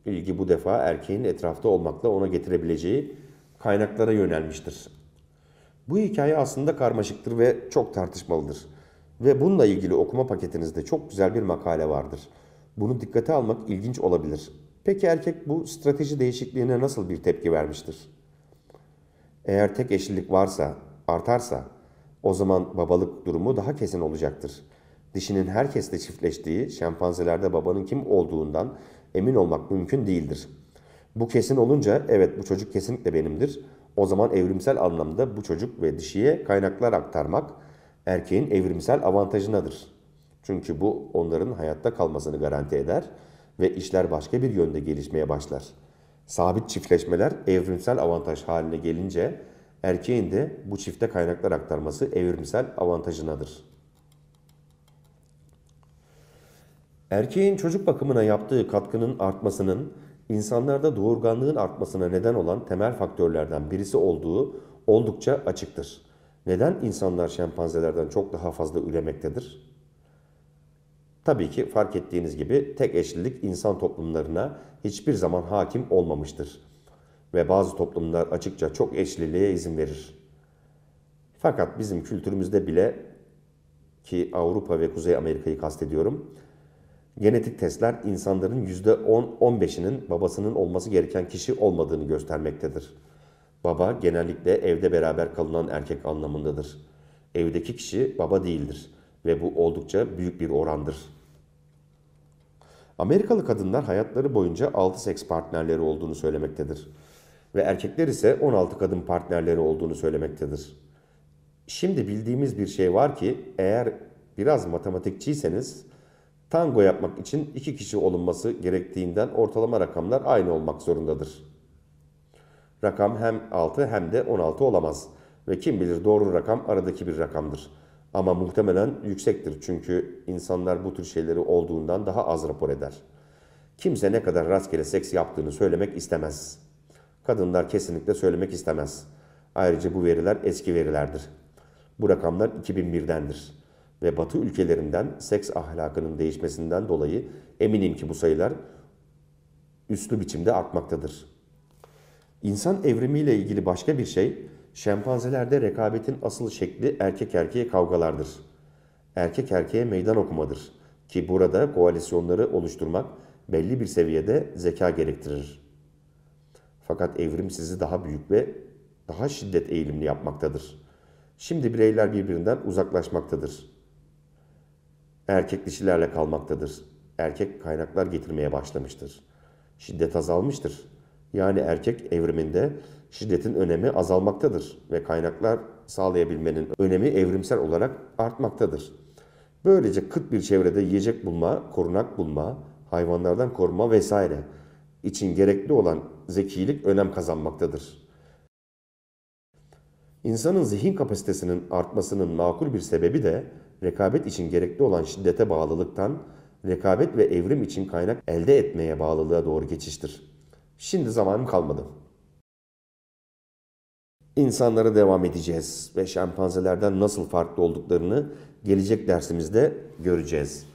İlgi bu defa erkeğin etrafta olmakla ona getirebileceği kaynaklara yönelmiştir. Bu hikaye aslında karmaşıktır ve çok tartışmalıdır. Ve bununla ilgili okuma paketinizde çok güzel bir makale vardır.'' Bunu dikkate almak ilginç olabilir. Peki erkek bu strateji değişikliğine nasıl bir tepki vermiştir? Eğer tek eşlilik varsa, artarsa o zaman babalık durumu daha kesin olacaktır. Dişinin herkesle çiftleştiği şempanzelerde babanın kim olduğundan emin olmak mümkün değildir. Bu kesin olunca evet bu çocuk kesinlikle benimdir. O zaman evrimsel anlamda bu çocuk ve dişiye kaynaklar aktarmak erkeğin evrimsel avantajındadır. Çünkü bu onların hayatta kalmasını garanti eder ve işler başka bir yönde gelişmeye başlar. Sabit çiftleşmeler evrimsel avantaj haline gelince erkeğin de bu çifte kaynaklar aktarması evrimsel avantajınadır. Erkeğin çocuk bakımına yaptığı katkının artmasının insanlarda doğurganlığın artmasına neden olan temel faktörlerden birisi olduğu oldukça açıktır. Neden insanlar şempanzelerden çok daha fazla üremektedir? Tabii ki fark ettiğiniz gibi tek eşlilik insan toplumlarına hiçbir zaman hakim olmamıştır. Ve bazı toplumlar açıkça çok eşliliğe izin verir. Fakat bizim kültürümüzde bile ki Avrupa ve Kuzey Amerika'yı kastediyorum. Genetik testler insanların %10-15'inin babasının olması gereken kişi olmadığını göstermektedir. Baba genellikle evde beraber kalınan erkek anlamındadır. Evdeki kişi baba değildir ve bu oldukça büyük bir orandır. Amerikalı kadınlar hayatları boyunca 6 seks partnerleri olduğunu söylemektedir ve erkekler ise 16 kadın partnerleri olduğunu söylemektedir. Şimdi bildiğimiz bir şey var ki eğer biraz matematikçiyseniz tango yapmak için iki kişi olunması gerektiğinden ortalama rakamlar aynı olmak zorundadır. Rakam hem 6 hem de 16 olamaz ve kim bilir doğru rakam aradaki bir rakamdır. Ama muhtemelen yüksektir çünkü insanlar bu tür şeyleri olduğundan daha az rapor eder. Kimse ne kadar rastgele seks yaptığını söylemek istemez. Kadınlar kesinlikle söylemek istemez. Ayrıca bu veriler eski verilerdir. Bu rakamlar 2001'dendir. Ve batı ülkelerinden seks ahlakının değişmesinden dolayı eminim ki bu sayılar üstlü biçimde artmaktadır. İnsan evrimiyle ilgili başka bir şey, Şempanzelerde rekabetin asıl şekli erkek erkeğe kavgalardır. Erkek erkeğe meydan okumadır ki burada koalisyonları oluşturmak belli bir seviyede zeka gerektirir. Fakat evrim sizi daha büyük ve daha şiddet eğilimli yapmaktadır. Şimdi bireyler birbirinden uzaklaşmaktadır. Erkek dişilerle kalmaktadır. Erkek kaynaklar getirmeye başlamıştır. Şiddet azalmıştır. Yani erkek evriminde şiddetin önemi azalmaktadır ve kaynaklar sağlayabilmenin önemi evrimsel olarak artmaktadır. Böylece kıt bir çevrede yiyecek bulma, korunak bulma, hayvanlardan koruma vesaire için gerekli olan zekilik önem kazanmaktadır. İnsanın zihin kapasitesinin artmasının makul bir sebebi de rekabet için gerekli olan şiddete bağlılıktan rekabet ve evrim için kaynak elde etmeye bağlılığa doğru geçiştir. Şimdi zamanım kalmadı insanlara devam edeceğiz ve şempanzelerden nasıl farklı olduklarını gelecek dersimizde göreceğiz.